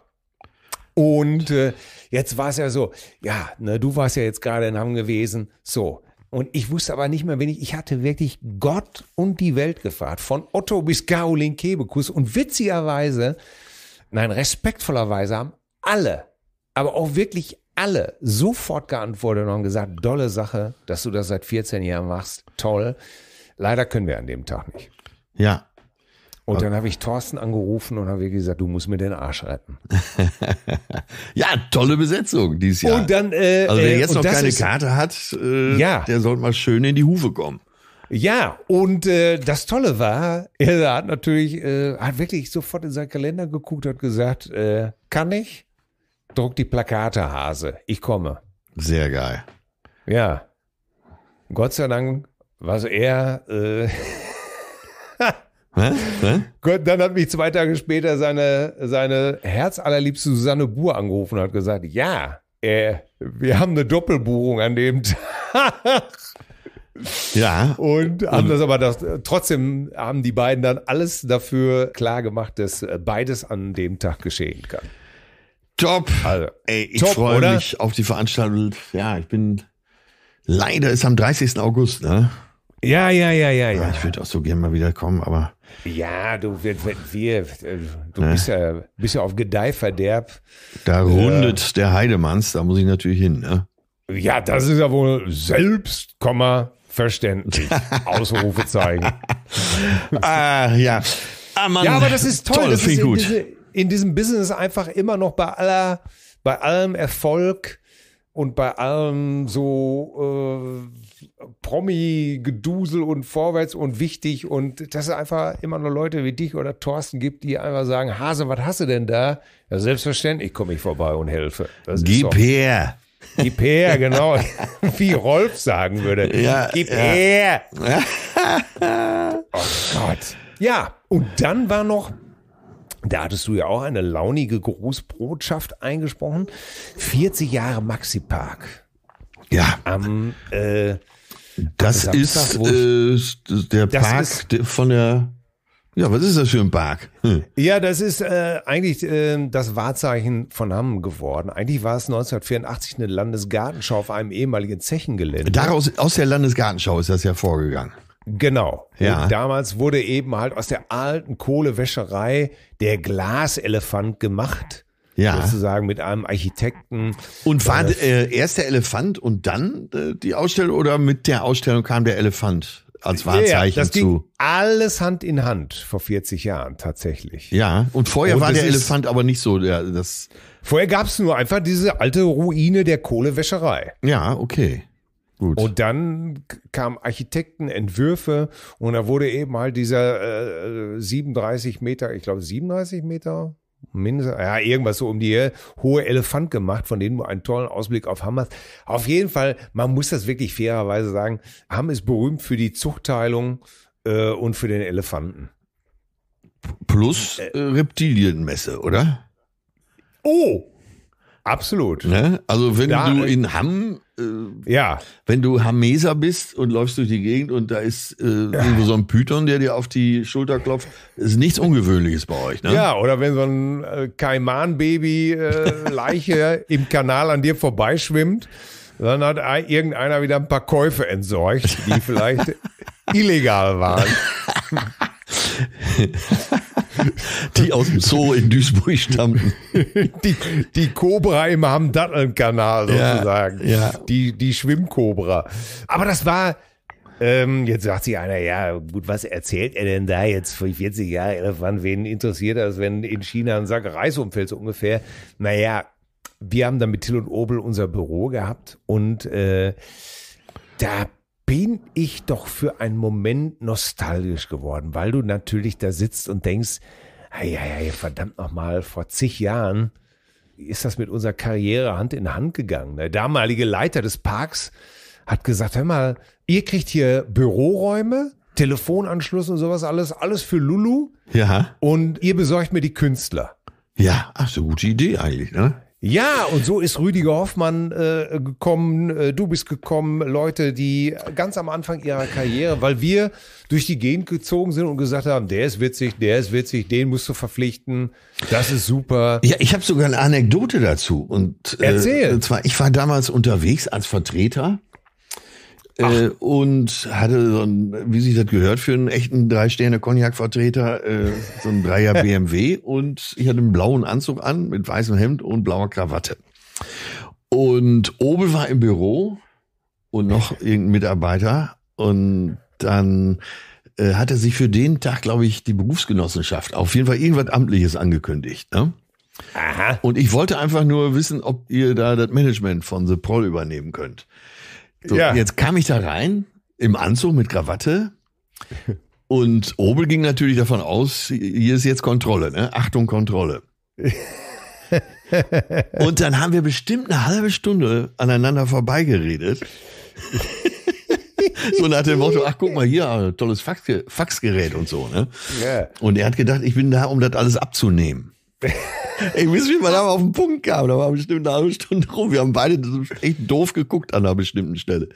Und äh, jetzt war es ja so, ja, ne, du warst ja jetzt gerade in Hamm gewesen, so. Und ich wusste aber nicht mehr wenn Ich ich hatte wirklich Gott und die Welt gefahren, Von Otto bis Caroline Kebekus. Und witzigerweise, nein, respektvollerweise haben alle aber auch wirklich alle sofort geantwortet und haben gesagt, dolle Sache, dass du das seit 14 Jahren machst, toll. Leider können wir an dem Tag nicht. Ja. Und okay. dann habe ich Thorsten angerufen und habe gesagt, du musst mir den Arsch retten. (laughs) ja, tolle Besetzung dieses Jahr. Und dann, äh, also wer äh, jetzt noch keine ist, Karte hat, äh, ja. der sollte mal schön in die Hufe kommen. Ja, und äh, das Tolle war, er hat natürlich, äh, hat wirklich sofort in seinen Kalender geguckt, hat gesagt, äh, kann ich, druck die Plakate, Hase. Ich komme. Sehr geil. Ja. Gott sei Dank, was er. Äh, Gott, dann hat mich zwei Tage später seine, seine herzallerliebste Susanne Buhr angerufen und hat gesagt, ja, äh, wir haben eine Doppelbuchung an dem (laughs) Tag. Ja. Und haben das aber das, trotzdem haben die beiden dann alles dafür klar gemacht, dass beides an dem Tag geschehen kann. Top. Also, Ey, ich freue mich auf die Veranstaltung. Ja, ich bin. Leider ist am 30. August, ne? Ja, ja, ja, ja, ja. Ich würde auch so gerne mal wieder kommen, aber. Ja, du, wir, wir, du ne? bist, ja, bist ja auf Gedeihverderb. Da äh, rundet äh, der Heidemanns, da muss ich natürlich hin, ne? Ja, das ist ja wohl selbst, verständlich. (laughs) Ausrufe zeigen. ah, ja. Ah, Mann. Ja, aber das ist toll. Toll, das finde ich gut. Diese, in diesem Business einfach immer noch bei aller, bei allem Erfolg und bei allem so äh, Promi-Gedusel und vorwärts und wichtig und dass es einfach immer noch Leute wie dich oder Thorsten gibt, die einfach sagen, Hase, was hast du denn da? Ja, selbstverständlich komme ich vorbei und helfe. Das Gib her. Gib her, genau. (laughs) Wie Rolf sagen würde. Ja, Gib ja. her. (laughs) oh Gott. Ja, und dann war noch da hattest du ja auch eine launige Grußbotschaft eingesprochen. 40 Jahre Maxi Park. Ja. Am, äh, das am Samstag, ist äh, der Park von der. Ja, was ist das für ein Park? Hm. Ja, das ist äh, eigentlich äh, das Wahrzeichen von Hamm geworden. Eigentlich war es 1984 eine Landesgartenschau auf einem ehemaligen Zechengelände. Daraus aus der Landesgartenschau ist das ja vorgegangen. Genau. Ja. Und damals wurde eben halt aus der alten Kohlewäscherei der Glaselefant gemacht. Ja. Sozusagen mit einem Architekten. Und war äh, erst der Elefant und dann äh, die Ausstellung oder mit der Ausstellung kam der Elefant als Wahrzeichen ja, das zu? Ging alles Hand in Hand vor 40 Jahren tatsächlich. Ja, und vorher und war der Elefant aber nicht so. Der, das vorher gab es nur einfach diese alte Ruine der Kohlewäscherei. Ja, okay. Gut. Und dann kamen Architektenentwürfe und da wurde eben halt dieser äh, 37 Meter, ich glaube 37 Meter, mindestens, ja, irgendwas so um die hohe Elefant gemacht, von denen du einen tollen Ausblick auf Hamm hast. Auf jeden Fall, man muss das wirklich fairerweise sagen, Hamm ist berühmt für die Zuchtteilung äh, und für den Elefanten. Plus äh, äh Reptilienmesse, oder? Oh! Absolut. Ne? Also wenn da, du äh, in Hamm, äh, ja. wenn du Hameser bist und läufst durch die Gegend und da ist äh, ja. so ein Python, der dir auf die Schulter klopft, ist nichts Ungewöhnliches bei euch. Ne? Ja, oder wenn so ein äh, Kaiman-Baby äh, Leiche (laughs) im Kanal an dir vorbeischwimmt, dann hat irgendeiner wieder ein paar Käufe entsorgt, die vielleicht (laughs) illegal waren. (laughs) die aus dem Zoo in Duisburg stammten. Die, die Kobra im Hamdattelkanal sozusagen. Ja, ja. Die, die Schwimmkobra. Aber das war, ähm, jetzt sagt sich einer, ja, gut, was erzählt er denn da jetzt vor 40 Jahren? Wann wen interessiert das, wenn in China ein Sack Reis umfällt, so ungefähr? Naja, wir haben dann mit Till und Obel unser Büro gehabt und äh, da bin ich doch für einen Moment nostalgisch geworden, weil du natürlich da sitzt und denkst, hey, hey, hey verdammt nochmal, vor zig Jahren ist das mit unserer Karriere Hand in Hand gegangen. Der damalige Leiter des Parks hat gesagt, hör mal, ihr kriegt hier Büroräume, Telefonanschluss und sowas alles, alles für Lulu. Ja. Und ihr besorgt mir die Künstler. Ja, ach, so gute Idee eigentlich, ne? Ja, und so ist Rüdiger Hoffmann äh, gekommen, äh, du bist gekommen, Leute, die ganz am Anfang ihrer Karriere, weil wir durch die Gegend gezogen sind und gesagt haben, der ist witzig, der ist witzig, den musst du verpflichten, das ist super. Ja, ich habe sogar eine Anekdote dazu. Und, äh, Erzähl. Äh, und zwar, ich war damals unterwegs als Vertreter äh, und hatte so ein, wie sich das gehört für einen echten Drei-Sterne-Cognac-Vertreter, äh, so ein Dreier (laughs) BMW und ich hatte einen blauen Anzug an mit weißem Hemd und blauer Krawatte. Und Obel war im Büro und noch irgendein Mitarbeiter und dann äh, hatte sich für den Tag, glaube ich, die Berufsgenossenschaft auf jeden Fall irgendwas Amtliches angekündigt. Ne? Aha. Und ich wollte einfach nur wissen, ob ihr da das Management von The Prol übernehmen könnt. So, ja. Jetzt kam ich da rein, im Anzug mit Krawatte. Und Obel ging natürlich davon aus, hier ist jetzt Kontrolle, ne? Achtung, Kontrolle. (laughs) Und dann haben wir bestimmt eine halbe Stunde aneinander vorbeigeredet. so nach dem Motto, ach guck mal hier, tolles Faxgerät und so. Ne? Yeah. Und er hat gedacht, ich bin da, um das alles abzunehmen. (laughs) Ich weiß, wie man da auf den Punkt kam. Da war bestimmt eine halbe Stunde rum. Wir haben beide echt doof geguckt an einer bestimmten Stelle.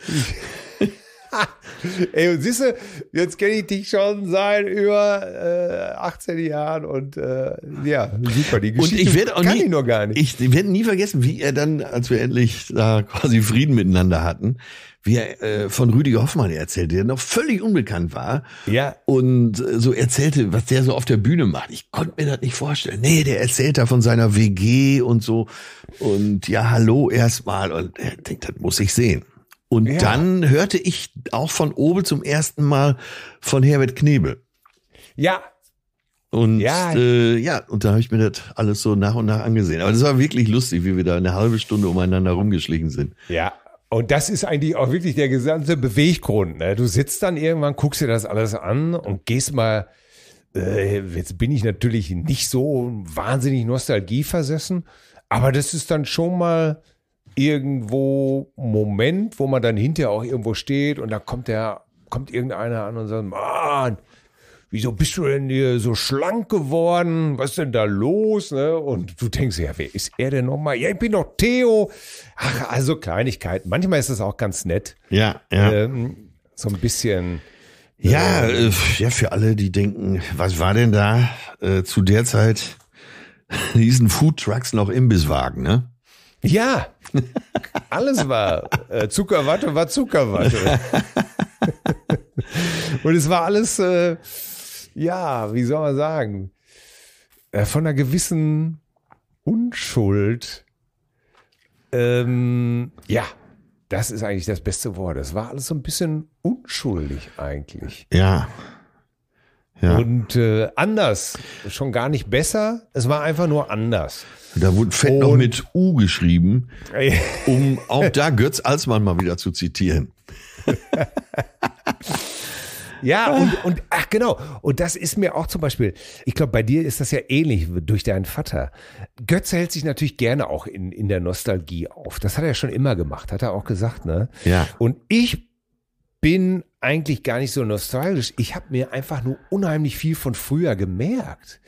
(laughs) Ey, und siehst du, jetzt kenne ich dich schon seit über äh, 18 Jahren und äh, ja, super, die Geschichte (laughs) und ich werde auch kann nie, ich nur gar nicht. Ich werde nie vergessen, wie er dann, als wir endlich da quasi Frieden miteinander hatten, wie er äh, von Rüdiger Hoffmann erzählte, der noch völlig unbekannt war. Ja. Und äh, so erzählte, was der so auf der Bühne macht. Ich konnte mir das nicht vorstellen. Nee, der erzählt da von seiner WG und so. Und ja, hallo erstmal. Und er denkt, das muss ich sehen. Und ja. dann hörte ich auch von oben zum ersten Mal von Herbert Knebel. Ja. Und ja, äh, ja und da habe ich mir das alles so nach und nach angesehen. Aber das war wirklich lustig, wie wir da eine halbe Stunde umeinander rumgeschlichen sind. Ja, und das ist eigentlich auch wirklich der gesamte Beweggrund. Ne? Du sitzt dann irgendwann, guckst dir das alles an und gehst mal. Äh, jetzt bin ich natürlich nicht so wahnsinnig nostalgieversessen, aber das ist dann schon mal irgendwo Moment, wo man dann hinterher auch irgendwo steht und da kommt der, kommt irgendeiner an und sagt, Mann, wieso bist du denn hier so schlank geworden? Was ist denn da los? Ne? Und du denkst, ja, wer ist er denn nochmal? Ja, ich bin doch Theo. Ach, also Kleinigkeiten. Manchmal ist das auch ganz nett. Ja, ja. Ähm, so ein bisschen. Ja, ähm, äh, ja, für alle, die denken, was war denn da äh, zu der Zeit? Diesen (laughs) Food Trucks noch Imbisswagen, ne? Ja, alles war. Äh, Zuckerwatte war Zuckerwatte. (laughs) Und es war alles, äh, ja, wie soll man sagen, äh, von einer gewissen Unschuld. Ähm, ja, das ist eigentlich das beste Wort. Es war alles so ein bisschen unschuldig eigentlich. Ja. ja. Und äh, anders, schon gar nicht besser, es war einfach nur anders. Da wurde fett und noch mit U geschrieben, um (laughs) auch da Götz Alsmann mal wieder zu zitieren. Ja, und, und ach genau, und das ist mir auch zum Beispiel, ich glaube, bei dir ist das ja ähnlich durch deinen Vater. Götz hält sich natürlich gerne auch in, in der Nostalgie auf. Das hat er schon immer gemacht, hat er auch gesagt, ne? Ja. Und ich bin eigentlich gar nicht so nostalgisch. Ich habe mir einfach nur unheimlich viel von früher gemerkt.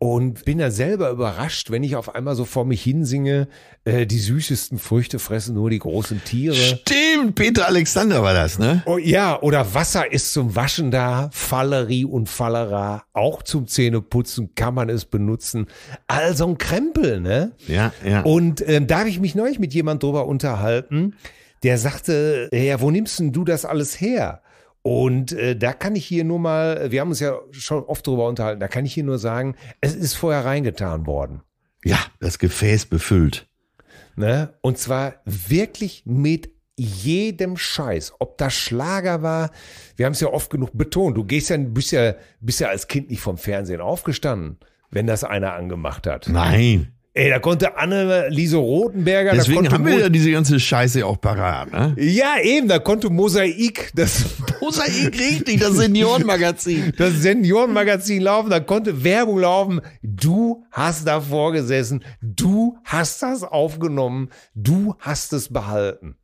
Und bin da selber überrascht, wenn ich auf einmal so vor mich hinsinge, äh, die süßesten Früchte fressen nur die großen Tiere. Stimmt, Peter Alexander war das, ne? Oh, ja, oder Wasser ist zum Waschen da, Fallerie und Fallera, auch zum Zähneputzen kann man es benutzen. Also ein Krempel, ne? Ja, ja. Und ähm, da habe ich mich neulich mit jemand drüber unterhalten, der sagte, ja, wo nimmst denn du das alles her? Und äh, da kann ich hier nur mal, wir haben uns ja schon oft drüber unterhalten, da kann ich hier nur sagen, es ist vorher reingetan worden. Ja, das Gefäß befüllt. Ne? Und zwar wirklich mit jedem Scheiß, ob das Schlager war, wir haben es ja oft genug betont, du gehst ja, bist ja, bist ja als Kind nicht vom Fernsehen aufgestanden, wenn das einer angemacht hat. Nein. Ey, da konnte Anne-Lise Rotenberger. Deswegen haben wir ja diese ganze Scheiße auch parat, ne? Ja, eben, da konnte Mosaik, das. (laughs) Mosaik, richtig, das Seniorenmagazin. (laughs) Das Seniorenmagazin laufen, da konnte Werbung laufen. Du hast davor gesessen, du hast das aufgenommen, du hast es behalten.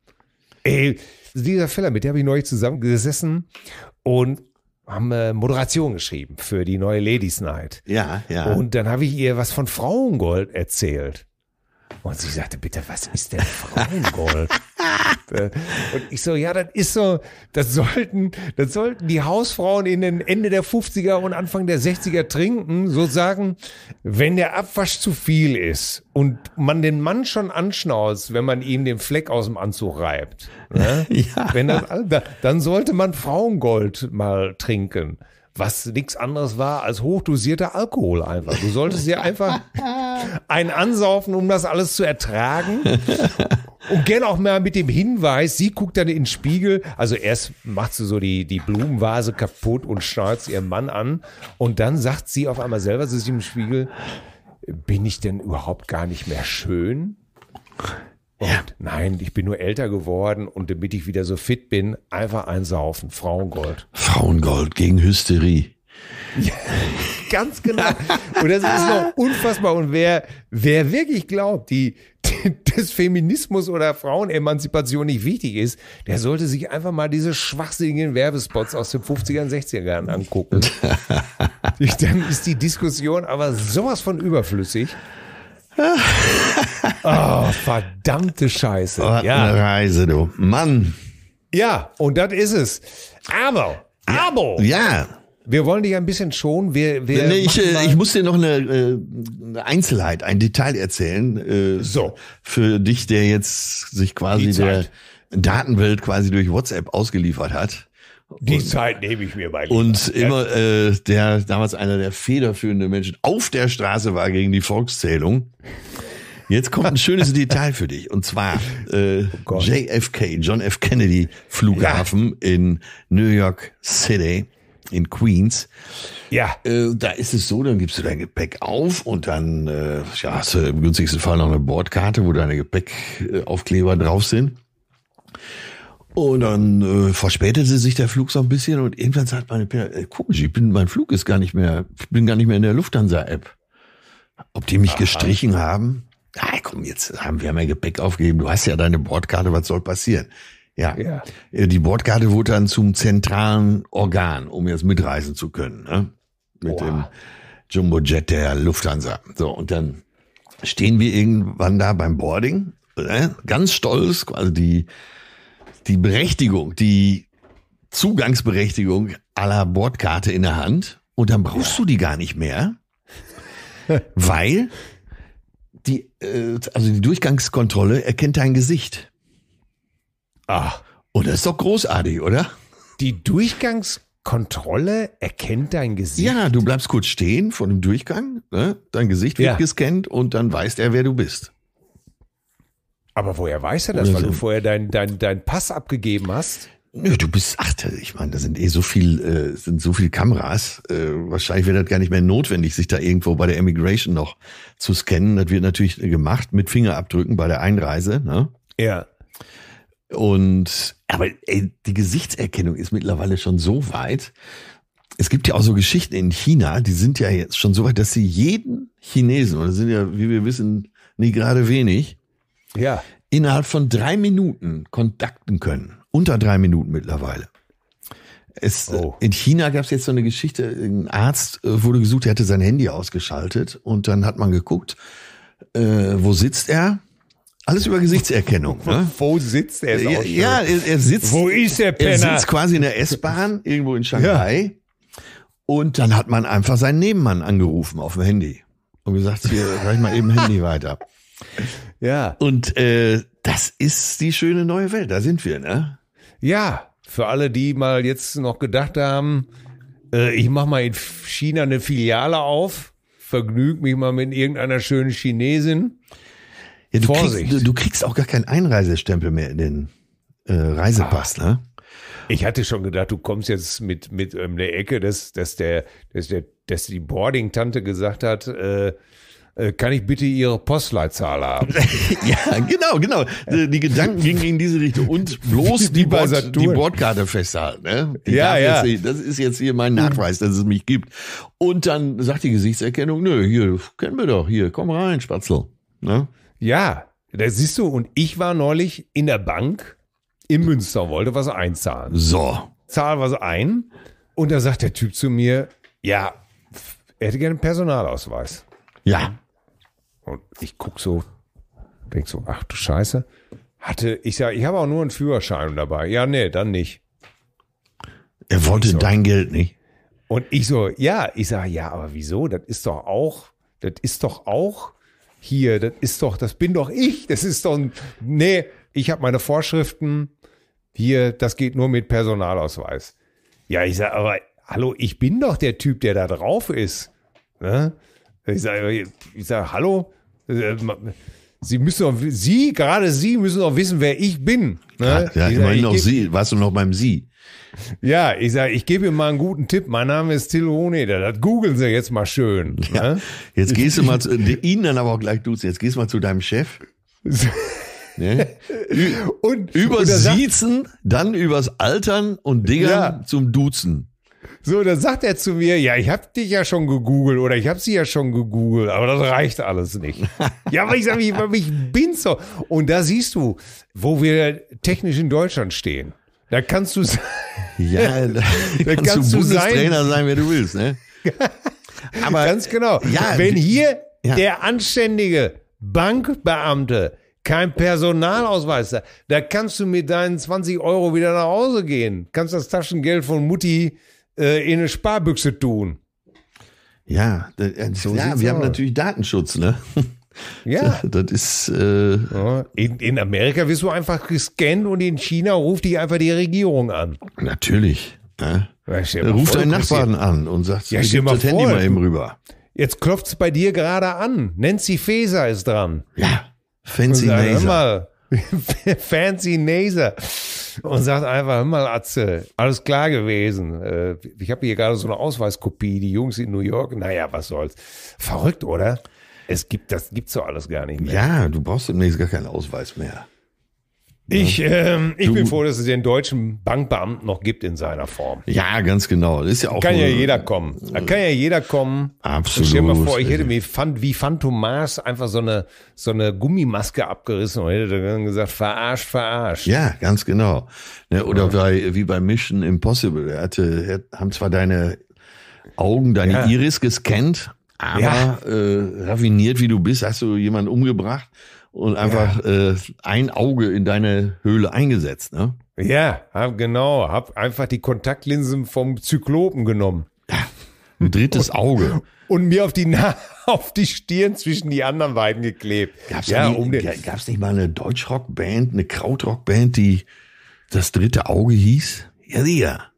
Ey, dieser Feller, mit der habe ich neulich zusammengesessen und haben äh, Moderation geschrieben für die neue Ladies Night. Ja, ja. Und dann habe ich ihr was von Frauengold erzählt. Und sie sagte, bitte, was ist denn Frauengold? (laughs) und ich so, ja, das ist so, das sollten, das sollten die Hausfrauen in den Ende der 50er und Anfang der 60er trinken, sozusagen, wenn der Abwasch zu viel ist und man den Mann schon anschnauzt, wenn man ihm den Fleck aus dem Anzug reibt. Ne? (laughs) ja. Wenn das, dann sollte man Frauengold mal trinken was nichts anderes war als hochdosierter Alkohol einfach. Du solltest dir einfach (laughs) einen ansaufen, um das alles zu ertragen. Und gern auch mal mit dem Hinweis, sie guckt dann in den Spiegel. Also erst macht sie so die, die Blumenvase kaputt und schnallt ihren Mann an. Und dann sagt sie auf einmal selber zu sich im Spiegel, bin ich denn überhaupt gar nicht mehr schön? Und ja. nein, ich bin nur älter geworden und damit ich wieder so fit bin, einfach einsaufen. Frauengold. Frauengold gegen Hysterie. Ja, (laughs) ganz genau. Und das ist noch unfassbar. Und wer, wer wirklich glaubt, die, die, (laughs) dass Feminismus oder Frauenemanzipation nicht wichtig ist, der sollte sich einfach mal diese schwachsinnigen Werbespots aus den 50er und 60er Jahren angucken. (laughs) Dann ist die Diskussion aber sowas von überflüssig. (laughs) oh, verdammte Scheiße. Was ja. eine Reise, du. Mann. Ja, und das ist es. Aber, aber. Ja. Wir wollen dich ein bisschen schonen. Wir, wir nee, ich, äh, ich muss dir noch eine, äh, eine Einzelheit, ein Detail erzählen. Äh, so. Für dich, der jetzt sich quasi der Datenwelt quasi durch WhatsApp ausgeliefert hat. Die und, Zeit nehme ich mir bei. Lieber. Und immer äh, der damals einer der federführenden Menschen auf der Straße war gegen die Volkszählung. Jetzt kommt ein schönes (laughs) Detail für dich und zwar äh, oh JFK, John F. Kennedy Flughafen ja. in New York City in Queens. Ja. Äh, da ist es so, dann gibst du dein Gepäck auf und dann äh, ja, hast du im günstigsten Fall noch eine Bordkarte, wo deine Gepäckaufkleber drauf sind. Und dann äh, verspätete sich der Flug so ein bisschen und irgendwann sagt meine Pia, äh, komisch, ich bin, mein Flug ist gar nicht mehr, ich bin gar nicht mehr in der Lufthansa-App. Ob die mich Aha. gestrichen haben? Ah, komm, jetzt haben wir mein Gepäck aufgegeben, du hast ja deine Bordkarte, was soll passieren? Ja. ja. Äh, die Bordkarte wurde dann zum zentralen Organ, um jetzt mitreisen zu können. Ne? Mit Boah. dem Jet der Lufthansa. So, und dann stehen wir irgendwann da beim Boarding. Ne? Ganz stolz, quasi also die die Berechtigung, die Zugangsberechtigung aller Bordkarte in der Hand und dann brauchst du die gar nicht mehr, (laughs) weil die, äh, also die Durchgangskontrolle erkennt dein Gesicht. Ah. Und das ist doch großartig, oder? Die Durchgangskontrolle erkennt dein Gesicht. Ja, du bleibst kurz stehen vor dem Durchgang, ne? dein Gesicht wird ja. gescannt und dann weiß er, wer du bist. Aber woher weiß er das, weil so. du vorher deinen dein, dein Pass abgegeben hast? Nö, du bist ach, Ich meine, da sind eh so viel, äh, sind so viel Kameras. Äh, wahrscheinlich wäre das gar nicht mehr notwendig, sich da irgendwo bei der Immigration noch zu scannen. Das wird natürlich gemacht mit Fingerabdrücken bei der Einreise. Ne? Ja. Und aber ey, die Gesichtserkennung ist mittlerweile schon so weit. Es gibt ja auch so Geschichten in China, die sind ja jetzt schon so weit, dass sie jeden Chinesen, oder sind ja, wie wir wissen, nie gerade wenig, ja. innerhalb von drei Minuten kontakten können. Unter drei Minuten mittlerweile. Es, äh, oh. In China gab es jetzt so eine Geschichte, ein Arzt äh, wurde gesucht, der hatte sein Handy ausgeschaltet und dann hat man geguckt, äh, wo sitzt er? Alles über Gesichtserkennung. (laughs) Ne? Wo sitzt er? Ja, er, er, sitzt. Wo ist der Penner? Er sitzt quasi in der S-Bahn (laughs) irgendwo in Shanghai. Ja. Und dann hat man einfach seinen Nebenmann angerufen auf dem Handy und gesagt, hier, reich mal eben Handy weiter. Ja. Und äh, das ist die schöne neue Welt, da sind wir, ne? Ja, für alle, die mal jetzt noch gedacht haben, äh, ich mache mal in China eine Filiale auf, vergnüge mich mal mit irgendeiner schönen Chinesin. Ja, du, Vorsicht. Kriegst, du, du, kriegst auch gar keinen Einreisestempel mehr in den äh, Reisepass, ah. ne? Ich hatte schon gedacht, du kommst jetzt mit, mit ähm, der Ecke, dass, dass, der, dass, der, dass die Boarding-Tante gesagt hat, äh, äh, kann ich bitte Ihre Postleitzahl haben? (laughs) ja, genau, genau. Die Gedanken gingen in diese Richtung. Und (laughs) bloß die, Board, die Bordkarte festhalten. Ne? Die ja, ja. Jetzt, das ist jetzt hier mein Nachweis, dass es mich gibt. Und dann sagt die Gesichtserkennung, nö, hier, kennen wir doch, hier, komm rein, Spatzel. Ne? Ja, da siehst du, und ich war neulich in der Bank in Münster, wollte was einzahlen. So. Zahl was ein. Und da sagt der Typ zu mir, ja, er hätte gerne einen Personalausweis. Ja. Und ich guck so, denk so, ach du Scheiße. Hatte, ich sag, ich habe auch nur einen Führerschein dabei. Ja, nee, dann nicht. Er wollte so. dein Geld nicht. Und ich so, ja, ich sag, ja, aber wieso? Das ist doch auch, das ist doch auch hier, das ist doch, das bin doch ich, das ist doch, ein, nee, ich habe meine Vorschriften, hier, das geht nur mit Personalausweis. Ja, ich sag, aber hallo, ich bin doch der Typ, der da drauf ist. Ne? Ich sage, ich sage, hallo? Sie müssen doch, Sie, gerade Sie müssen doch wissen, wer ich bin. Ne? Ja, ja ich immerhin noch Sie, warst du noch beim Sie. Ja, ich sage, ich gebe Ihnen mal einen guten Tipp. Mein Name ist Till Hohneder. Das googeln Sie jetzt mal schön. Ja, ne? Jetzt gehst du mal zu, Ihnen dann aber auch gleich duzen. Jetzt gehst du mal zu deinem Chef. (laughs) ne? und, Siezen, dann übers Altern und Dingern ja. zum Duzen. So, dann sagt er zu mir, ja, ich habe dich ja schon gegoogelt oder ich habe sie ja schon gegoogelt, aber das reicht alles nicht. (laughs) ja, aber ich sage, ich, ich bin so. Und da siehst du, wo wir technisch in Deutschland stehen. Da kannst du ja, (laughs) da kannst, kannst du Bundestrainer sein, sein, wer du willst, ne? (laughs) aber ganz genau. Ja, Wenn hier ja. der anständige Bankbeamte kein Personalausweis. hat, Da kannst du mit deinen 20 Euro wieder nach Hause gehen. Kannst das Taschengeld von Mutti äh, in eine Sparbüchse tun. Ja, das, äh, so ja wir aus. haben natürlich Datenschutz, ne? Ja. (laughs) Das ist. Äh ja, in, in Amerika wirst du einfach gescannt und in China ruft dich einfach die Regierung an. Natürlich. Ne? Ja, ruft deinen Nachbarn an und sagt, ja, ich das Handy mal eben rüber. Jetzt klopft es bei dir gerade an. Nancy Faeser ist dran. Ja. Fancy Naser. mal. (laughs) Fancy Naser und sagt einfach, hör mal, Atze, alles klar gewesen. Äh, ich habe hier gerade so eine Ausweiskopie, die Jungs in New York, naja, was soll's. Verrückt, oder? Es gibt, das gibt's doch alles gar nicht mehr. Ja, du brauchst demnächst gar keinen Ausweis mehr. Ich, ähm, ich du, bin froh, dass es den deutschen Bankbeamten noch gibt in seiner Form. Ja, ganz genau. ist ja auch kann nur, ja jeder kommen. Da kann ja jeder kommen. Absolut. stell dir mal vor, ich hätte mir wie Phantom Mars einfach so eine, so eine Gummimaske abgerissen und hätte dann gesagt, verarscht, verarscht. Ja, ganz genau. Ne, oder bei, wie bei Mission Impossible. Er hatte, er, haben zwar deine Augen, deine ja. Iris gescannt, aber ja. äh, raffiniert wie du bist, hast du jemanden umgebracht und einfach ja. äh, ein Auge in deine Höhle eingesetzt, ne? Ja, hab, genau. Hab einfach die Kontaktlinsen vom Zyklopen genommen. Ein drittes Auge. Und mir auf die, Na (laughs) auf die Stirn zwischen die anderen beiden geklebt. Gab's, ja, nie, um gab's nicht mal eine Deutschrockband, eine Krautrockband, die das dritte Auge hieß? Ja, sicher.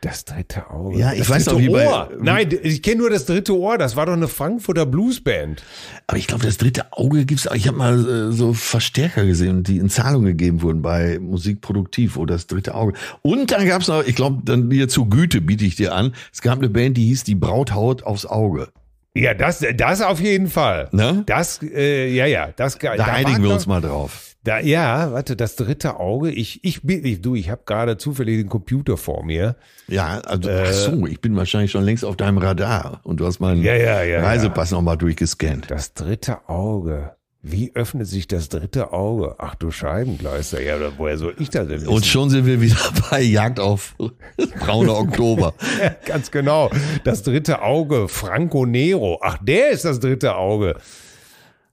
Das dritte Auge. Ja, ich das weiß auch wie bei, Ohr. Nein, ich kenne nur das dritte Ohr. Das war doch eine Frankfurter Bluesband. Aber ich glaube, das dritte Auge gibt's auch. Ich habe mal äh, so Verstärker gesehen, die in Zahlung gegeben wurden bei Musikproduktiv oder oh, das dritte Auge. Und dann gab es noch, ich glaube, dann hier zu Güte biete ich dir an. Es gab eine Band, die hieß Die Brauthaut aufs Auge. Ja, das, das auf jeden Fall. Ne? Das, äh, ja, ja, das. Da, da einigen wir uns mal drauf. Da, ja, warte, das dritte Auge. Ich, ich bin, ich, du, ich habe gerade zufällig den Computer vor mir. Ja, also, äh, ach so, ich bin wahrscheinlich schon längst auf deinem Radar und du hast meinen ja, ja, ja, Reisepass ja. nochmal durchgescannt. Das dritte Auge. Wie öffnet sich das dritte Auge? Ach du Scheibengleister, ja, woher soll ich da denn wissen? Und schon sind wir wieder (laughs) bei Jagd auf (laughs) braune Oktober. (laughs) ja, ganz genau. Das dritte Auge, Franco Nero. Ach, der ist das dritte Auge.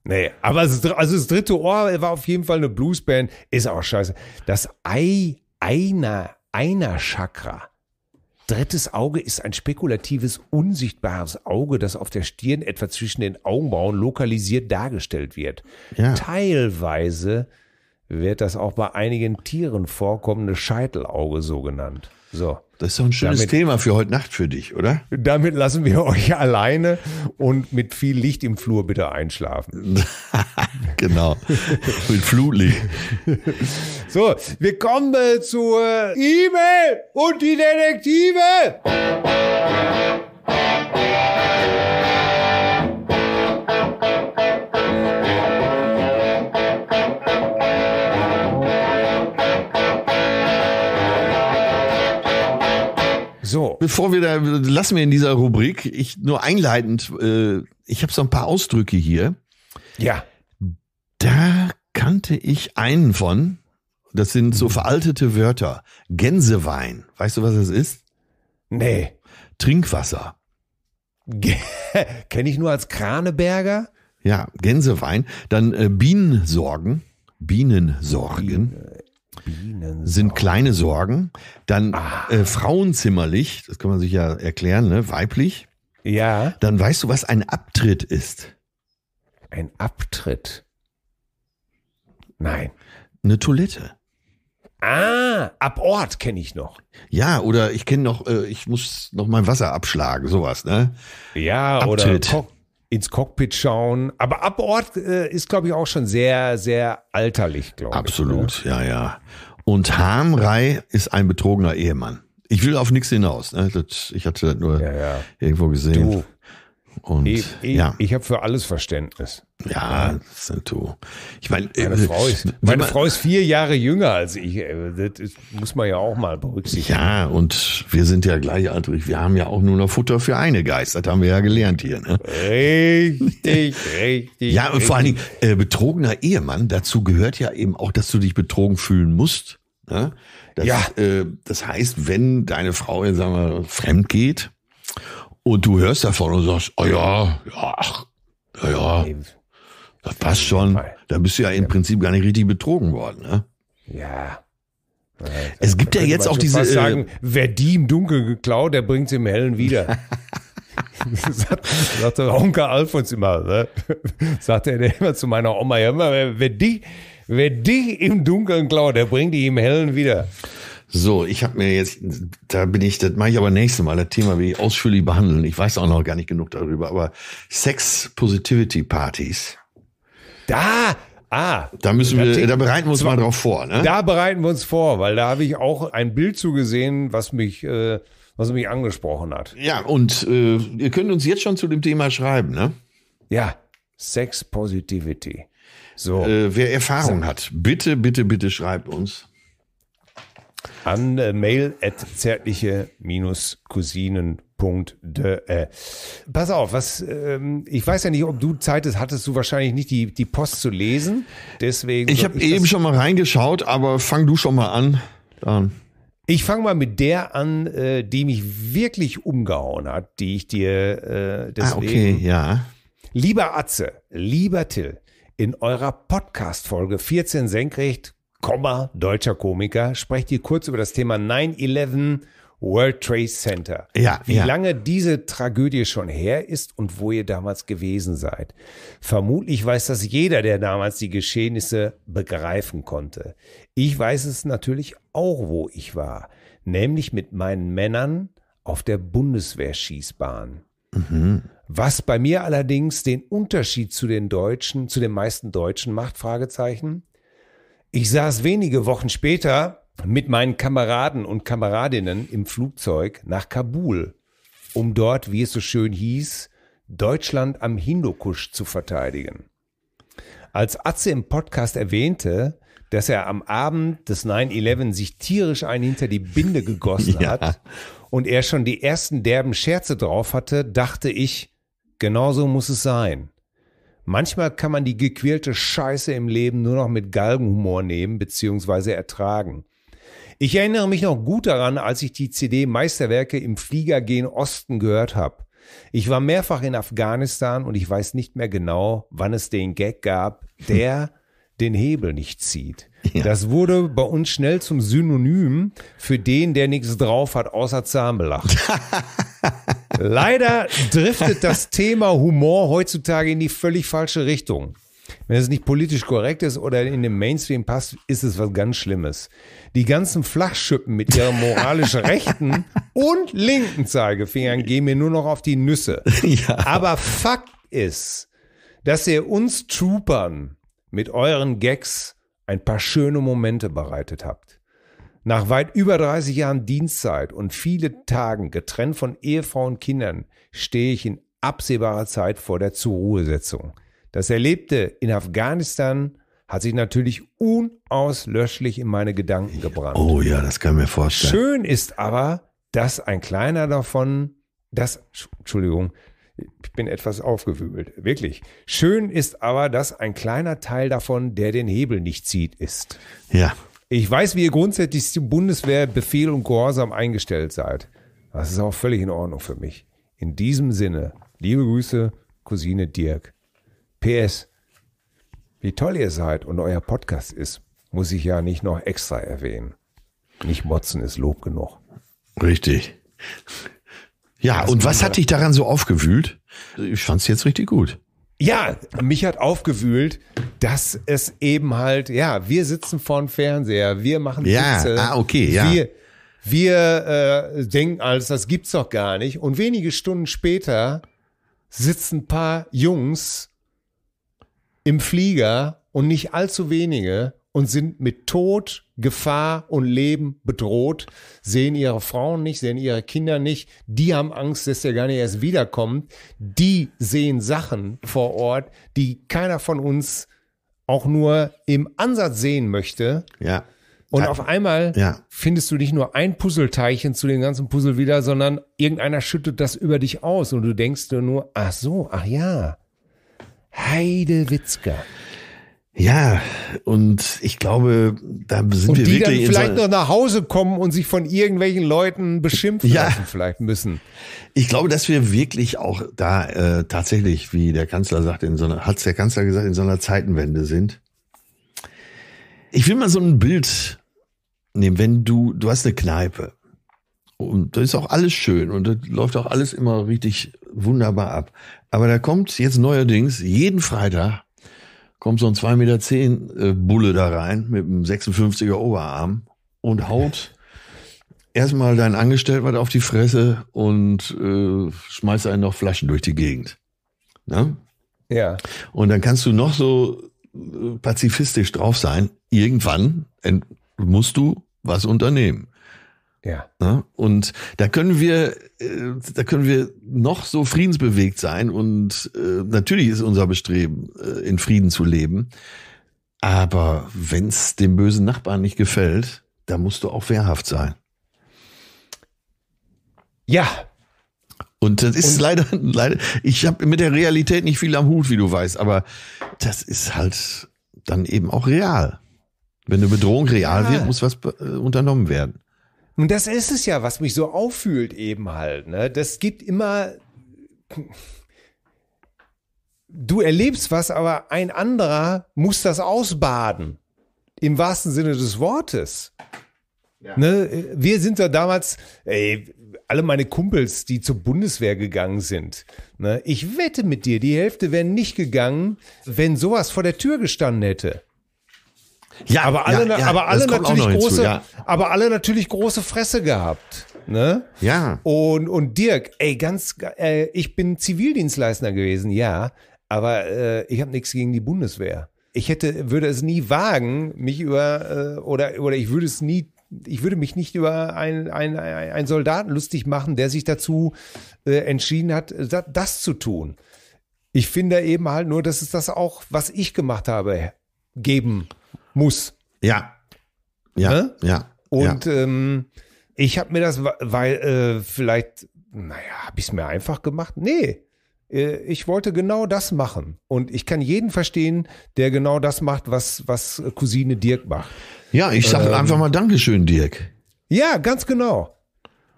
Nee, aber das, also das dritte Ohr war auf jeden Fall eine Bluesband. Ist auch scheiße. Das Ei, einer, einer Chakra. Drittes Auge ist ein spekulatives, unsichtbares Auge, das auf der Stirn etwa zwischen den Augenbrauen lokalisiert dargestellt wird. Ja. Teilweise wird das auch bei einigen Tieren vorkommende Scheitelauge so genannt. So. Das ist doch ein schönes damit, Thema für heute Nacht für dich, oder? Damit lassen wir (laughs) euch alleine und mit viel Licht im Flur bitte einschlafen. (laughs) genau. mit Flutlicht. (laughs) So, wir kommen zur E-Mail und die Detektive. So. Bevor wir da, lassen wir in dieser Rubrik, ich nur einleitend, äh, ich habe so ein paar Ausdrücke hier. Ja. Da kannte ich einen von. Das sind so veraltete Wörter. Gänsewein. Weißt du, was das ist? Nee. Trinkwasser. (laughs) Kenne ich nur als Kraneberger? Ja, Gänsewein. Dann äh, Bienensorgen. Bienensorgen sind kleine Sorgen. Dann ah. äh, frauenzimmerlich, das kann man sich ja erklären, ne? weiblich. Ja. Dann weißt du, was ein Abtritt ist. Ein Abtritt? Nein. Eine Toilette. Ah, ab Ort kenne ich noch. Ja, oder ich kenne noch, äh, ich muss noch mein Wasser abschlagen, sowas, ne? Ja, Abtritt. oder ins Cockpit schauen. Aber ab Ort äh, ist, glaube ich, auch schon sehr, sehr alterlich, glaube ich. Absolut, ne? ja, ja. Und Hamrei ist ein betrogener Ehemann. Ich will auf nichts hinaus. Ne? Das, ich hatte das nur ja, ja. irgendwo gesehen. Du, und ich, ich, ja. ich habe für alles Verständnis. Ja, das sind du. Ich meine, äh, meine, Frau ist, meine man, Frau ist vier Jahre jünger als ich. Äh, das muss man ja auch mal berücksichtigen. Ja, und wir sind ja gleichaltrig. Wir haben ja auch nur noch Futter für eine Geist. Das haben wir ja gelernt hier. Ne? Richtig, richtig. ja, und vor allen Dingen äh, betrogener Ehemann. Dazu gehört ja eben auch, dass du dich betrogen fühlen musst. Ne? Das, ja. Äh, das heißt, wenn deine Frau, sagen wir, fremd geht, und du hörst davon und sagst, oh ja, ja, ach, ja, ja, das passt schon. Da bist du ja im Prinzip gar nicht richtig betrogen worden, ne? Ja. es gibt ja jetzt auch diese. Äh, sagen, wer die im Dunkeln geklaut, der bringt sie im Hellen wieder. (laughs) sagt, sagt der Onkel Alfons immer, ne? sagt er immer zu meiner Oma, ja, immer, wer, die, wer die im Dunkeln klaut, der bringt die im Hellen wieder. So, ich habe mir jetzt, da bin ich, das mache ich aber nächstes Mal, das Thema will ich ausführlich behandeln. Ich weiß auch noch gar nicht genug darüber, aber Sex-Positivity-Partys. Da! Ah, da müssen wir, da bereiten wir uns mal drauf vor. Ne? Da bereiten wir uns vor, weil da habe ich auch ein Bild zugesehen, was mich, äh, was mich angesprochen hat. Ja, und äh, ihr könnt uns jetzt schon zu dem Thema schreiben, ne? Ja, Sex Positivity. So. Äh, wer Erfahrung hat, bitte, bitte, bitte schreibt uns an äh, mail at zärtliche-cousinen.de. Äh, pass auf, was, ähm, ich weiß ja nicht, ob du Zeit hast, hattest du wahrscheinlich nicht die, die Post zu lesen. Deswegen. Ich habe eben schon mal reingeschaut, aber fang du schon mal an. Dann. Ich fange mal mit der an, äh, die mich wirklich umgehauen hat, die ich dir äh, ah, deswegen. Ah, okay, ja. Lieber Atze, lieber Till, in eurer Podcast-Folge 14 Senkrecht Komma, deutscher Komiker, sprecht ihr kurz über das Thema 9-11 World Trade Center. Ja, Wie ja. lange diese Tragödie schon her ist und wo ihr damals gewesen seid. Vermutlich weiß das jeder, der damals die Geschehnisse begreifen konnte. Ich weiß es natürlich auch, wo ich war, nämlich mit meinen Männern auf der Bundeswehrschießbahn. Mhm. Was bei mir allerdings den Unterschied zu den Deutschen, zu den meisten Deutschen macht, Fragezeichen, ich saß wenige Wochen später mit meinen Kameraden und Kameradinnen im Flugzeug nach Kabul, um dort, wie es so schön hieß, Deutschland am Hindukusch zu verteidigen. Als Atze im Podcast erwähnte, dass er am Abend des 9-11 sich tierisch einen hinter die Binde gegossen (laughs) ja. hat und er schon die ersten derben Scherze drauf hatte, dachte ich, genauso muss es sein. Manchmal kann man die gequälte Scheiße im Leben nur noch mit Galgenhumor nehmen bzw. ertragen. Ich erinnere mich noch gut daran, als ich die CD Meisterwerke im Flieger gen Osten gehört habe. Ich war mehrfach in Afghanistan und ich weiß nicht mehr genau, wann es den Gag gab, der (laughs) den Hebel nicht zieht. Ja. Das wurde bei uns schnell zum Synonym für den, der nichts drauf hat, außer Zahnbelach. (laughs) Leider driftet das Thema Humor heutzutage in die völlig falsche Richtung. Wenn es nicht politisch korrekt ist oder in den Mainstream passt, ist es was ganz Schlimmes. Die ganzen Flachschippen mit ihren moralisch (laughs) rechten und linken Zeigefingern gehen mir nur noch auf die Nüsse. Ja. Aber Fakt ist, dass ihr uns Troopern mit euren Gags ein paar schöne Momente bereitet habt. Nach weit über 30 Jahren Dienstzeit und viele Tagen getrennt von Ehefrau und Kindern stehe ich in absehbarer Zeit vor der Zuruhesetzung. Das Erlebte in Afghanistan hat sich natürlich unauslöschlich in meine Gedanken gebrannt. Oh ja, das kann mir vorstellen. Schön ist aber, dass ein kleiner davon, das, Entschuldigung, ich bin etwas aufgewühlt, wirklich. Schön ist aber, dass ein kleiner Teil davon, der den Hebel nicht zieht, ist. Ja. Ich weiß, wie ihr grundsätzlich zum Bundeswehrbefehl und Gehorsam eingestellt seid. Das ist auch völlig in Ordnung für mich. In diesem Sinne, liebe Grüße, Cousine Dirk. PS, wie toll ihr seid und euer Podcast ist, muss ich ja nicht noch extra erwähnen. Nicht motzen ist Lob genug. Richtig. Ja, das und was hat dich daran so aufgewühlt? Ich fand es jetzt richtig gut. Ja, mich hat aufgewühlt, dass es eben halt, ja, wir sitzen vor dem Fernseher, wir machen ja, Witze. Ah, okay, ja. Wir, wir äh, denken alles, das gibt's doch gar nicht. Und wenige Stunden später sitzen ein paar Jungs im Flieger und nicht allzu wenige und sind mit Tod, Gefahr und Leben bedroht, sehen ihre Frauen nicht, sehen ihre Kinder nicht, die haben Angst, dass der gar nicht erst wiederkommt, die sehen Sachen vor Ort, die keiner von uns auch nur im Ansatz sehen möchte. Ja. Und auf einmal ja. findest du nicht nur ein Puzzleteilchen zu dem ganzen Puzzle wieder, sondern irgendeiner schüttet das über dich aus und du denkst nur, ach so, ach ja. Heide Witzker. Ja, und ich glaube, da sind und wir wirklich. dann vielleicht so noch nach Hause kommen und sich von irgendwelchen Leuten beschimpfen ja, lassen vielleicht müssen. Ich glaube, dass wir wirklich auch da äh, tatsächlich, wie der Kanzler sagt, in so einer, hat's der Kanzler gesagt, in so einer Zeitenwende sind. Ich will mal so ein Bild nehmen, wenn du, du hast eine Kneipe und da ist auch alles schön und da läuft auch alles immer richtig wunderbar ab. Aber da kommt jetzt neuerdings jeden Freitag kommt so ein 2,10 Meter zehn äh, Bulle da rein mit einem 56er Oberarm und haut (laughs) erstmal deinen Angestellten auf die Fresse und äh, schmeißt einen noch Flaschen durch die Gegend. Ne? Ja. Und dann kannst du noch so äh, pazifistisch drauf sein. Irgendwann musst du was unternehmen. Ja. Ne? Und da können wir, äh, da können wir noch so friedensbewegt sein und äh, natürlich ist unser Bestreben, äh, in Frieden zu leben. Aber wenn es dem bösen Nachbarn nicht gefällt, dann musst du auch wehrhaft sein. Ja. Und das ist und leider, leider, ich habe mit der Realität nicht viel am Hut, wie du weißt, aber das ist halt dann eben auch real. Wenn eine Bedrohung real ja. wird, muss was unternommen werden. Und das ist es ja, was mich so auffühlt eben halt. Ne? Das gibt immer. Du erlebst was, aber ein anderer muss das ausbaden. Im wahrsten Sinne des Wortes. Ja. Ne? Wir sind da damals, ey, alle meine Kumpels, die zur Bundeswehr gegangen sind. Ne? Ich wette mit dir, die Hälfte wären nicht gegangen, wenn sowas vor der Tür gestanden hätte. Ja, aber alle, ja, ja, aber alle natürlich große, hinzu, ja. aber alle natürlich große Fresse gehabt. Ne? Ja. Und, und Dirk, ey, ganz, äh, ich bin Zivildienstleister gewesen, ja, aber äh, ich habe nichts gegen die Bundeswehr. Ich hätte, würde es nie wagen, mich über äh, oder oder ich würde es nie, ich würde mich nicht über einen, einen, einen Soldaten lustig machen, der sich dazu äh, entschieden hat, äh, das, das zu tun. Ich finde eben halt nur, dass es das auch, was ich gemacht habe, geben muss. Ja. Ja. Ne? Ja. Und ja. Ähm, ich habe mir das, weil äh, vielleicht, naja, habe ich es mir einfach gemacht? Nee. Äh, ich wollte genau das machen. Und ich kann jeden verstehen, der genau das macht, was, was Cousine Dirk macht. Ja, ich sage ähm, einfach mal Dankeschön, Dirk. Ja, ganz genau.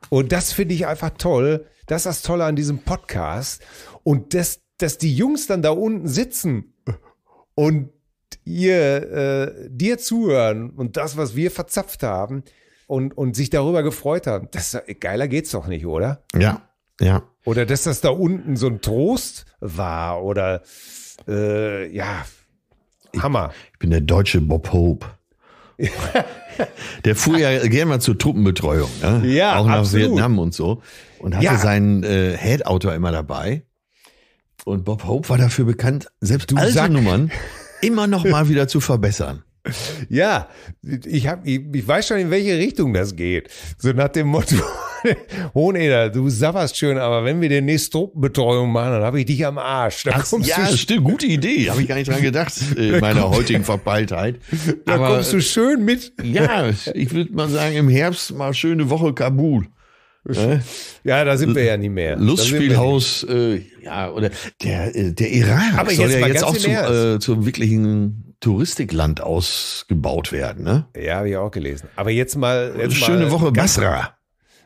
Und das finde ich einfach toll. Das ist das Tolle an diesem Podcast. Und das, dass die Jungs dann da unten sitzen und ihr äh, dir zuhören und das, was wir verzapft haben und, und sich darüber gefreut haben. Das, geiler geht's doch nicht, oder? Ja, ja. Oder dass das da unten so ein Trost war oder äh, ja, Hammer. Ich, ich bin der deutsche Bob Hope. (laughs) der fuhr ja gerne mal zur Truppenbetreuung, ne? ja, auch nach absolut. Vietnam und so und hatte ja. seinen äh, Head-Autor immer dabei. Und Bob Hope war dafür bekannt, selbst du alte Sack. Nummern (laughs) immer noch mal wieder zu verbessern. (laughs) Ja, ich, hab, ich, ich, weiß schon, in welche Richtung das geht. So nach dem Motto, Hohneder, (laughs) du sabberst schön, aber wenn wir den nächsten Truppenbetreuung machen, dann habe ich dich am Arsch. Da das, kommst ja, du, stimmt, gute Idee. (laughs) Habe ich gar nicht dran gedacht, in meiner heutigen Verpeiltheit. Da aber, kommst du äh, schön mit. Ja, ich würde mal sagen, im Herbst mal schöne Woche Kabul. Ja, da sind wir ja nie mehr. Lustspielhaus, äh, ja, oder der, äh, der Irak Aber soll jetzt ja jetzt auch zum, äh, zum wirklichen Touristikland ausgebaut werden, ne? Ja, habe ich auch gelesen. Aber jetzt mal. Jetzt Schöne mal, Woche, Basra.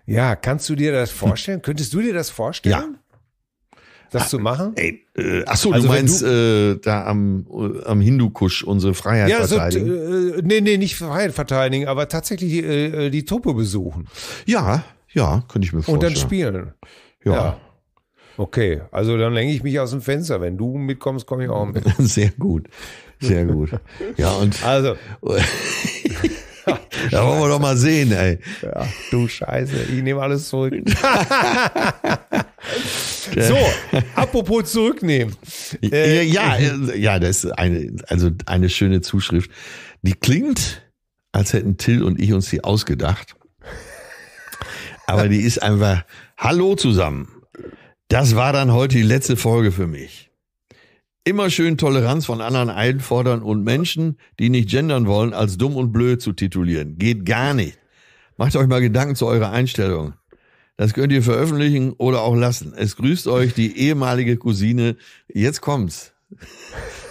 Ja, kannst du dir das vorstellen? Könntest du dir das vorstellen? Ja. Das zu machen? Ey, äh, ach so, also du meinst du, äh, da am, am Hindukusch unsere Freiheit ja, verteidigen? So, äh, äh, nee, nee, nicht Freiheit verteidigen, aber tatsächlich äh, äh die Truppe besuchen. Ja, ja, könnte ich mir vorstellen. Und dann spielen. ja. ja. Okay, also dann lenke ich mich aus dem Fenster. Wenn du mitkommst, komme ich auch mit. (laughs) Sehr gut, sehr gut. Ja, und. Also. (laughs) da wollen wir doch mal sehen, ey. Ja, du Scheiße, ich nehme alles zurück. (laughs) so, apropos zurücknehmen. Äh, ja, ja, das ist eine, also eine schöne Zuschrift. Die klingt, als hätten Till und ich uns die ausgedacht aber die ist einfach, hallo zusammen. Das war dann heute die letzte Folge für mich. Immer schön Toleranz von anderen einfordern und Menschen, die nicht gendern wollen, als dumm und blöd zu titulieren. Geht gar nicht. Macht euch mal Gedanken zu eurer Einstellung. Das könnt ihr veröffentlichen oder auch lassen. Es grüßt euch die ehemalige Cousine. Jetzt kommt's.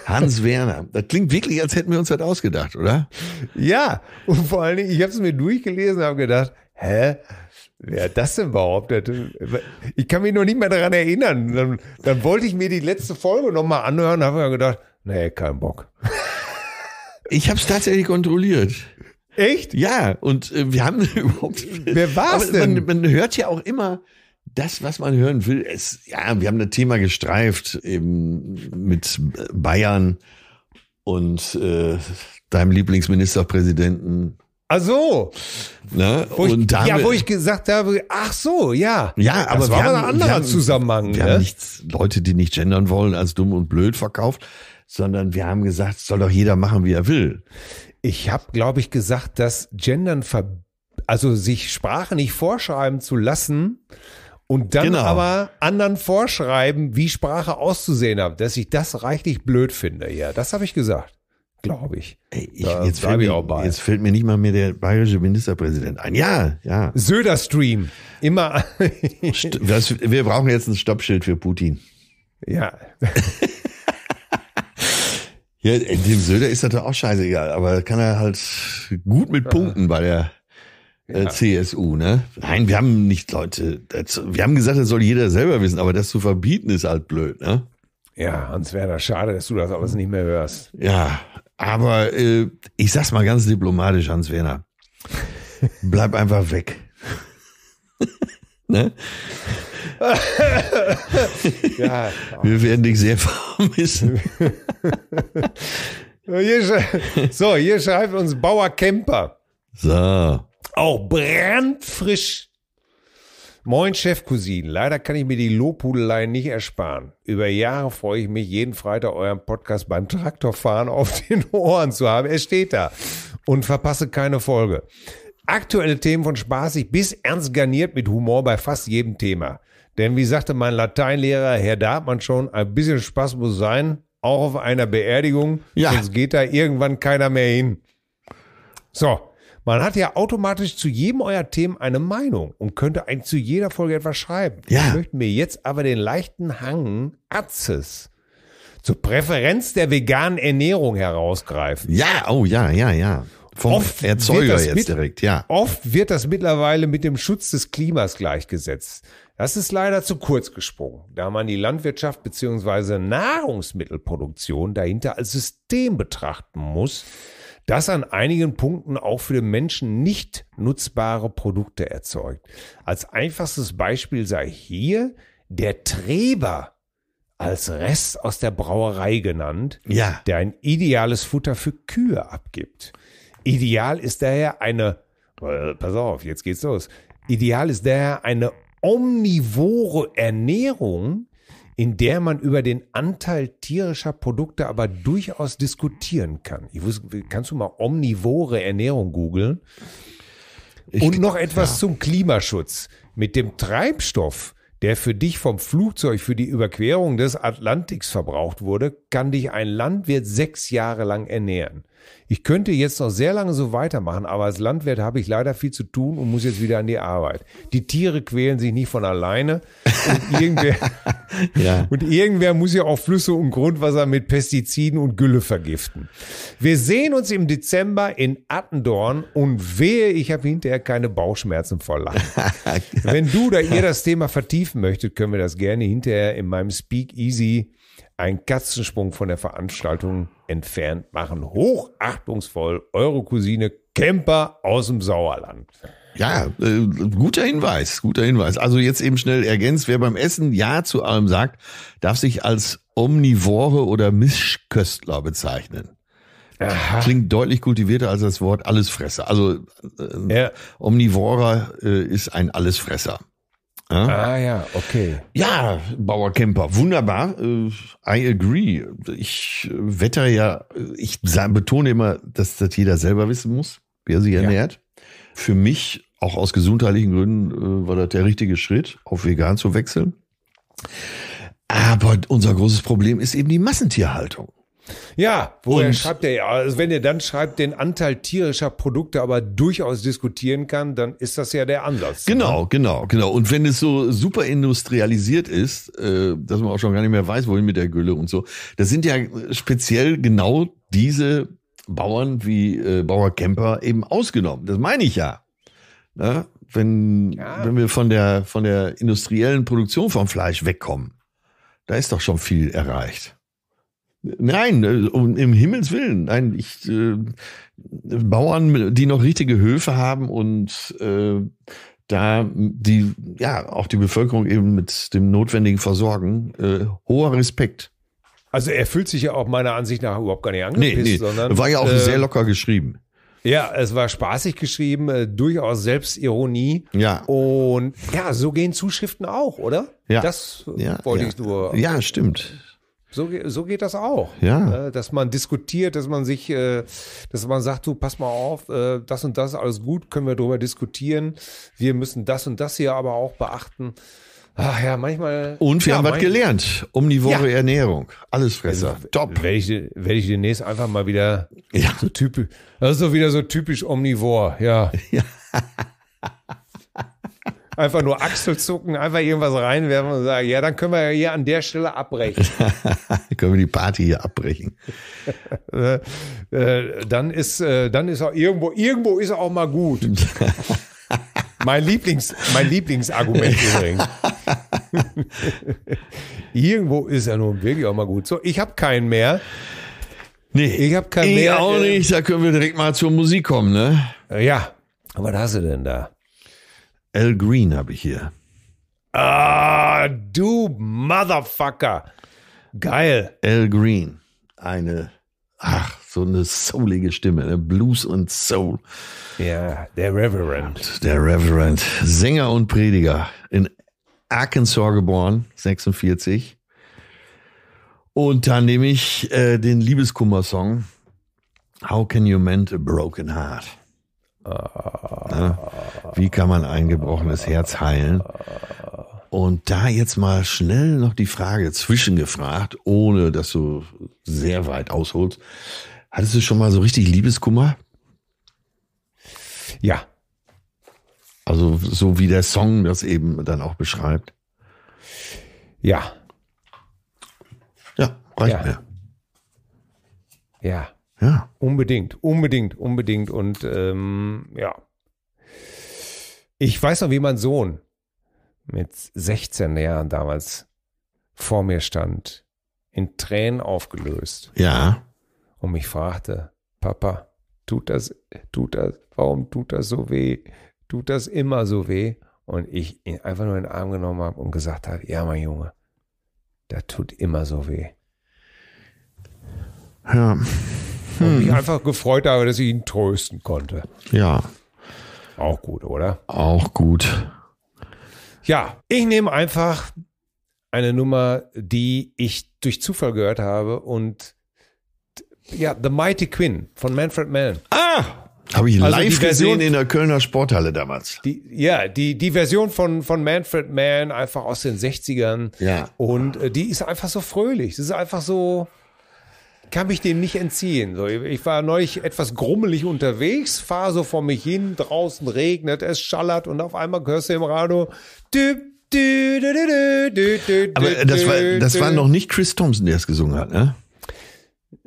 Hans Werner. Das klingt wirklich, als hätten wir uns das ausgedacht, oder? Ja, und vor allen Dingen, ich habe es mir durchgelesen und habe gedacht, hä? Wer hat das denn behauptet? Ich kann mich noch nicht mehr daran erinnern. Dann, dann wollte ich mir die letzte Folge nochmal anhören, habe mir gedacht, nee, kein Bock. Ich habe es tatsächlich kontrolliert. Echt? Ja, und äh, wir haben (laughs) überhaupt. Wer war's denn? Man, man, hört ja auch immer das, was man hören will. Es, ja, wir haben das Thema gestreift eben mit Bayern und äh, deinem Lieblingsministerpräsidenten Ach so. Ne? Wo ich, und damit, ja, wo ich gesagt habe, ach so, ja. Ja, aber das war haben, ein anderer haben, Zusammenhang. Wir ne? haben nichts, Leute, die nicht gendern wollen, als dumm und blöd verkauft, sondern wir haben gesagt, soll doch jeder machen, wie er will. Ich habe, glaube ich, gesagt, dass gendern, ver also sich Sprache nicht vorschreiben zu lassen, und dann genau. aber anderen vorschreiben, wie Sprache auszusehen hat, dass ich das reichlich blöd finde. Ja, das habe ich gesagt glaube ich. Ey, ich da jetzt, fällt ich auch jetzt fällt mir nicht mal mehr der bayerische Ministerpräsident ein. Ja, ja. Söder-Stream. Immer. das, wir brauchen jetzt ein Stoppschild für Putin. Ja. (laughs) ja, dem Söder ist das doch auch scheißegal, aber kann er halt gut mit Punkten bei der äh, ja. CSU, ne? Nein, wir haben nicht Leute, das, wir haben gesagt, das soll jeder selber wissen, aber das zu verbieten ist halt blöd, ne? Ja, Hans-Werner, schade, dass du das alles nicht mehr hörst. Ja, aber äh, ich sag's mal ganz diplomatisch, Hans Werner. Bleib einfach weg. (laughs) ne? (laughs) ja, Wir werden dich sehr (laughs) vermissen. so, hier schreibt uns Bauer Kemper. So. Auch brandfrisch Moin Chefcousinen, leider kann ich mir die Lobhudelei nicht ersparen. Über Jahre freue ich mich, jeden Freitag euren Podcast beim Traktorfahren (laughs) auf den Ohren zu haben. Er steht da und verpasse keine Folge. Aktuelle Themen von spaßig bis ernst garniert mit Humor bei fast jedem Thema. Denn wie sagte mein Lateinlehrer Herr Dartmann schon, ein bisschen Spaß muss sein, auch auf einer Beerdigung, ja. sonst geht da irgendwann keiner mehr hin. So, man hat ja automatisch zu jedem euer Themen eine Meinung und könnte eigentlich zu jeder Folge etwas schreiben. Ja. Ich möchte mir jetzt aber den leichten Hang Atzes zur Präferenz der veganen Ernährung herausgreifen. Ja, oh ja, ja, ja. Vom oft Erzeuger jetzt mit, direkt, ja. Oft wird das mittlerweile mit dem Schutz des Klimas gleichgesetzt. Das ist leider zu kurz gesprungen, da man die Landwirtschaft beziehungsweise Nahrungsmittelproduktion dahinter als System betrachten muss, das an einigen Punkten auch für den Menschen nicht nutzbare Produkte erzeugt. Als einfachstes Beispiel sei hier der Treber als Rest aus der Brauerei genannt, ja. der ein ideales Futter für Kühe abgibt. Ideal ist daher eine, äh, pass auf, jetzt geht's los. Ideal ist daher eine omnivore Ernährung, in der man über den Anteil tierischer Produkte aber durchaus diskutieren kann. Ich wusste, kannst du mal omnivore Ernährung googeln? Und noch etwas ja. zum Klimaschutz. Mit dem Treibstoff, der für dich vom Flugzeug für die Überquerung des Atlantiks verbraucht wurde, kann dich ein Landwirt sechs Jahre lang ernähren. Ich könnte jetzt noch sehr lange so weitermachen, aber als Landwirt habe ich leider viel zu tun und muss jetzt wieder an die Arbeit. Die Tiere quälen sich nicht von alleine und (laughs) irgendwer, ja. und irgendwer muss ja auch Flüsse und Grundwasser mit Pestiziden und Gülle vergiften. Wir sehen uns im Dezember in Attendorn und wehe, ich habe hinterher keine Bauchschmerzen vor Lachen. (laughs) Wenn du oder ihr das Thema vertiefen möchtet, können wir das gerne hinterher in meinem Speakeasy einen Katzensprung von der Veranstaltung entfernt machen. Hochachtungsvoll, eure Cousine Camper aus dem Sauerland. Ja, äh, guter Hinweis, guter Hinweis. Also jetzt eben schnell ergänzt, wer beim Essen Ja zu allem sagt, darf sich als Omnivore oder Mischköstler bezeichnen. Aha. Klingt deutlich kultivierter als das Wort Allesfresser. Also äh, ja. Omnivora äh, ist ein Allesfresser. Ja? Ah ja, okay. Ja, Bauer Kemper, wunderbar. Äh, I agree. Ich wette ja, ich betone immer, dass das jeder selber wissen muss, wie er sich ernährt. Ja. Für mich, auch aus gesundheitlichen Gründen, äh, war das der richtige Schritt, auf vegan zu wechseln. Aber unser großes Problem ist eben die Massentierhaltung. Ja, woher und, schreibt er? Also wenn ihr dann schreibt, den Anteil tierischer Produkte aber durchaus diskutieren kann, dann ist das ja der Ansatz. Genau, ne? genau, genau. Und wenn es so super industrialisiert ist, äh, dass man auch schon gar nicht mehr weiß, wohin mit der Gülle und so, das sind ja speziell genau diese Bauern wie äh, Bauer Kemper eben ausgenommen. Das meine ich ja. Na, ne? wenn, ja. wenn wir von der, von der industriellen Produktion vom Fleisch wegkommen, da ist doch schon viel erreicht. Nein, äh, um, im Himmels Willen. Nein, ich, äh, Bauern, die noch richtige Höfe haben und äh, da die, ja, auch die Bevölkerung eben mit dem Notwendigen versorgen, äh, hoher Respekt. Also er fühlt sich ja auch meiner Ansicht nach überhaupt gar nicht angepisst, nee, nee. sondern. War ja auch äh, sehr locker geschrieben. Ja, es war spaßig geschrieben, äh, durchaus Selbstironie. Ja. Und ja, so gehen Zuschriften auch, oder? Ja. Das ja, wollte ja. ich nur. Ja, stimmt. So, so geht das auch. Ja. Äh, dass man diskutiert, dass man sich, äh, dass man sagt, du, pass mal auf, äh, das und das, alles gut, können wir darüber diskutieren. Wir müssen das und das hier aber auch beachten. Ach ja, manchmal. Und wir ja, haben was gelernt. Omnivore ja. Ernährung. Allesfresser. Also, Top. Werde ich, werde ich demnächst einfach mal wieder ja. so typisch. Das also ist doch wieder so typisch omnivor, ja. (laughs) ja einfach nur Achselzucken, einfach irgendwas reinwerfen und sagen, ja, dann können wir ja hier an der Stelle abbrechen. (laughs) können wir die Party hier abbrechen. Äh, äh, dann ist, äh, dann ist auch irgendwo, irgendwo ist auch mal gut. (laughs) mein Lieblings, mein Lieblingsargument (laughs) übrigens. irgendwo ist er nun wirklich auch mal gut. So, ich habe keinen mehr. Nee, ich habe keinen ich mehr. auch äh, nicht. Da können wir direkt mal zur Musik kommen, ne? Ja, was hast du denn da? Al Green habe ich hier. Ah, du Motherfucker. Geil. Al Green. Eine, ach, so eine soulige Stimme. Ne? Blues und Soul. Ja, der Reverend. Der Reverend. Sänger und Prediger. In Arkansas geboren, 46. Und dann nehme ich äh, den Liebeskummer-Song How Can You Mend a Broken Heart. Wie kann man ein gebrochenes Herz heilen? Und da jetzt mal schnell noch die Frage zwischengefragt, ohne dass du sehr weit ausholst. Hattest du schon mal so richtig Liebeskummer? Ja. Also so wie der Song das eben dann auch beschreibt. Ja. Ja, reicht ja. mir. Ja. Ja. Unbedingt, unbedingt, unbedingt. Und ähm, ja. Ich weiß noch, wie mein Sohn mit 16 Jahren damals vor mir stand, in Tränen aufgelöst. Ja. Und mich fragte, Papa, tut das, tut das, warum tut das so weh? Tut das immer so weh? Und ich ihn einfach nur in den Arm genommen habe und gesagt habe, ja, mein Junge, das tut immer so weh. Ja. Hm. Und mich einfach gefreut habe, dass ich ihn trösten konnte. Ja. Auch gut, oder? Auch gut. Ja, ich nehme einfach eine Nummer, die ich durch Zufall gehört habe und ja, The Mighty Quinn von Manfred Mann. Ah! Habe ich also live gesehen in der Kölner Sporthalle damals. Die, ja, die, die Version von, von Manfred Mann einfach aus den 60ern. Ja. Und äh, die ist einfach so fröhlich. Das ist einfach so kann mich dem nicht entziehen. So, ich war neulich etwas grummelig unterwegs, fahre so vor mich hin, draußen regnet, es schallert und auf einmal hörst du im Radio, Typ, aber das war, das war noch nicht Chris Thompson, der es gesungen hat, ne?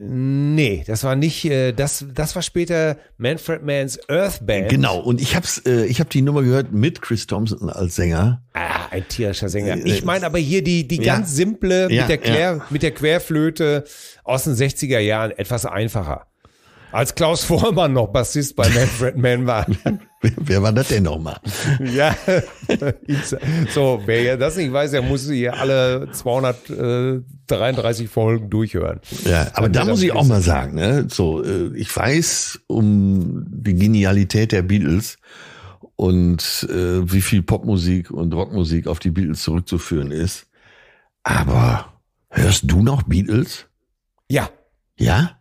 Nee, das war nicht, äh, das, das war später Manfred Manns Earth Band. Genau, und ich hab's, äh, ich habe die Nummer gehört mit Chris Thompson als Sänger. Ah, ein tierischer Sänger. Äh, ich meine aber hier die, die ja. ganz simple ja, mit, der Quer, ja. mit der Querflöte aus den 60er Jahren etwas einfacher. Als Klaus Vormann noch Bassist bei Manfred Mann war. (laughs) Wer war das denn nochmal? Ja, (laughs) so, wer ja das nicht weiß, der muss hier alle 233 äh, Folgen durchhören. Ja, aber da muss ich auch mal sagen, ne? so, äh, ich weiß um die Genialität der Beatles und äh, wie viel Popmusik und Rockmusik auf die Beatles zurückzuführen ist. Aber hörst du noch Beatles? Ja. Ja?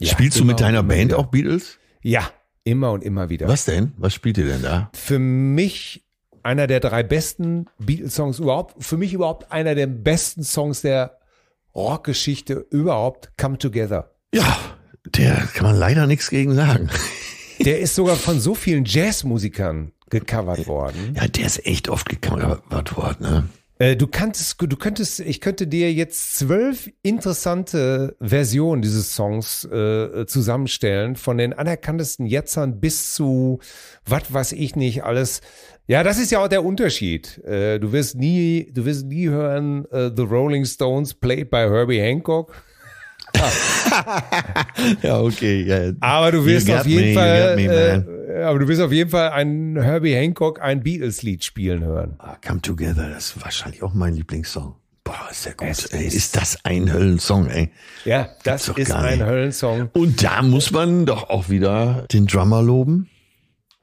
Ja, Spielst du mit deiner Band wieder. auch Beatles? Ja, immer und immer wieder. Was denn? Was spielt ihr denn da? Für mich einer der drei besten Beatles-Songs überhaupt. Für mich überhaupt einer der besten Songs der Rockgeschichte überhaupt. Come Together. Ja, der kann man leider nichts gegen sagen. (laughs) Der ist sogar von so vielen Jazzmusikern gecovert worden. Ja, der ist echt oft gecovert worden. Ne? Äh, du kannst, du könntest, ich könnte dir jetzt zwölf interessante Versionen dieses Songs äh, zusammenstellen, von den anerkanntesten Jetzern bis zu was weiß ich nicht alles. Ja, das ist ja auch der Unterschied. Äh, du wirst nie, du wirst nie hören uh, The Rolling Stones played by Herbie Hancock. (laughs) ja, okay. Yeah. Aber du wirst auf jeden me, Fall, me, äh, aber du wirst auf jeden Fall einen Herbie Hancock, ein Beatles-Lied spielen hören. Ah, Come Together, das ist wahrscheinlich auch mein Lieblingssong. Boah, ist ja gut. ey, ist das ein Höllensong, ey. Ja, das ist ein Höllensong. Und da muss man doch auch wieder den Drummer loben.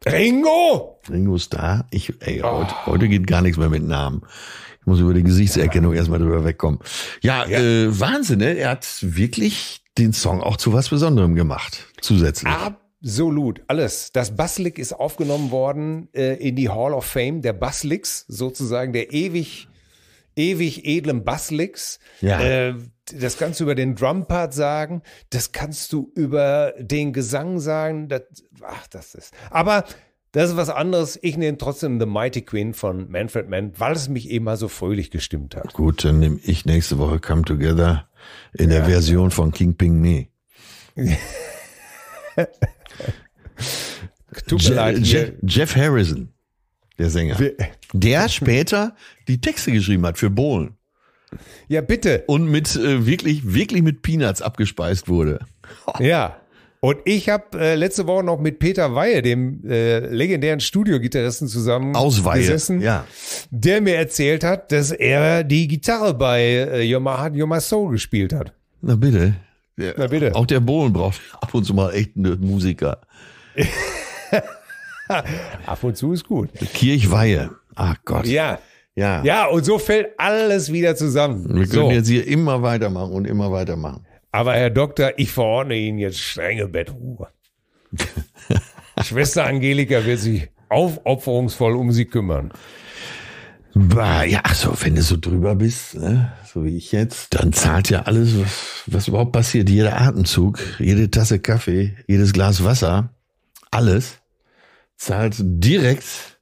Ringo! Ringo ist da. Ich, ey, oh. heute, ah. heute geht gar nichts mehr mit Namen. Muss über die Gesichtserkennung erstmal drüber wegkommen. Ja, ja. Äh, Wahnsinn, ne? Er hat wirklich den Song auch zu was Besonderem gemacht. Zusätzlich. Absolut, alles. Das Basslick ist aufgenommen worden äh, in die Hall of Fame der Basslicks, sozusagen der ewig, ewig edlen Basslicks. Ja. Äh, das kannst du über den Drumpart sagen, das kannst du über den Gesang sagen. Das, ach, das ist. Aber das ist was anderes. Ich nehme trotzdem The Mighty Queen von Manfred Mann, weil es mich eben mal so fröhlich gestimmt hat. Gut, dann nehme ich nächste Woche Come Together in ja. der Version von King Ping Me. (laughs) Tut Je leid, Je Jeff Harrison, der Sänger, der später die Texte geschrieben hat für Bohlen. Ja, bitte. Und mit äh, wirklich, wirklich mit Peanuts abgespeist wurde. ja. Und ich habe äh, letzte Woche noch mit Peter Weihe, dem äh, legendären Studiogitarristen, zusammen Aus Weihe. gesessen, ja. der mir erzählt hat, dass er die Gitarre bei äh, Your, My Soul gespielt hat. Na bitte. Ja, Na bitte. Auch der Bohlen braucht ab und zu mal echt einen Musiker. (laughs) ab und zu ist gut. Kirchweihe. Ach Gott. Ja. Ja. Ja, und so fällt alles wieder zusammen. Wir können so. jetzt hier immer weitermachen und immer weitermachen. Aber Herr Doktor, ich verordne Ihnen jetzt strenge Bettruhe. (laughs) Schwester Angelika wird sich aufopferungsvoll um Sie kümmern. Bah, ja, ach so, wenn du so drüber bist, ne, so wie ich jetzt, dann zahlt ja alles, was, was überhaupt passiert. Jeder Atemzug, jede Tasse Kaffee, jedes Glas Wasser, alles zahlt direkt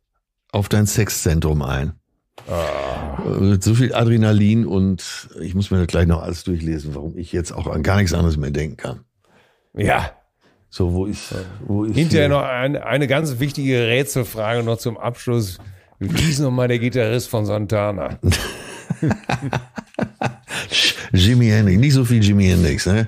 auf dein Sexzentrum ein. Ah. So viel Adrenalin und ich muss mir das gleich noch alles durchlesen, warum ich jetzt auch an gar nichts anderes mehr denken kann. Ja. So, wo ist. Wo ist Hinterher hier? noch ein, eine ganz wichtige Rätselfrage noch zum Abschluss. Wie hieß nochmal der Gitarrist von Santana? (laughs) Jimi Hendrix, nicht so viel Jimi Hendrix, ne?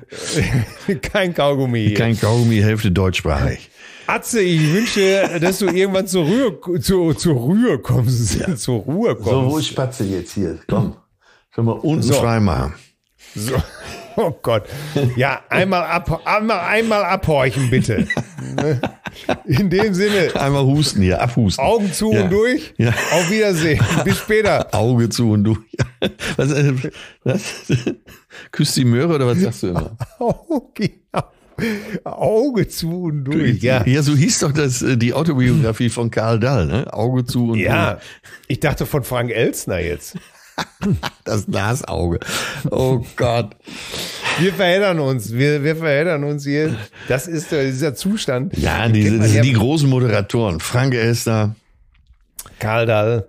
(laughs) Kein Kaugummi. Kein Kaugummi, Hälfte deutschsprachig. Atze, ich wünsche, dass du irgendwann zur Ruhe, zur, zur Ruhe kommst. (laughs) Ja. Zur Ruhe kommst. So, wo ich spatze jetzt hier. Komm. Schon mal unten so. freimachen. So. (laughs) Oh Gott. Ja, einmal, ab, einmal, einmal abhorchen, bitte. (laughs) In dem Sinne. Einmal husten hier, abhusten. Augen zu ja. und durch. Ja. Auf Wiedersehen. Bis später. Auge zu und durch. Was, äh, was? Küsst die Möhre oder was sagst du immer? Oh, Auge zu und durch. Ja, ja, so hieß doch das äh, die Autobiografie von Karl Dahl, ne? Auge zu und ja, durch. Ja, ich dachte von Frank Elsner jetzt. (laughs) Das Glasauge. Oh Gott. Wir verheddern uns. Wir, wir verheddern uns hier. Das ist äh, dieser Zustand. Ja, diese, das sind die großen Moderatoren. Frank Elsner. Karl Dahl.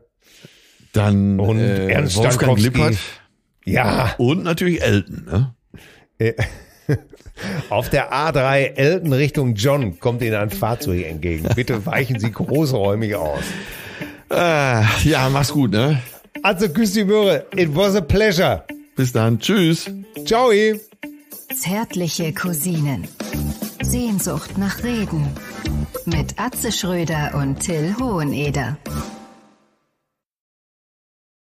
Dann und äh, Ernst Wolfgang Lippert. Ja. Und natürlich Elton. Ne? Äh, auf der A3 Elton Richtung John kommt Ihnen ein Fahrzeug entgegen. Bitte weichen Sie großräumig aus. Äh, ja, mach's gut, ne? Also küss die Möhre. It was a pleasure. Bis dann. Tschüss. Ciao. Zärtliche Cousinen. Sehnsucht nach Reden. Mit Atze Schröder und Till Hoheneder.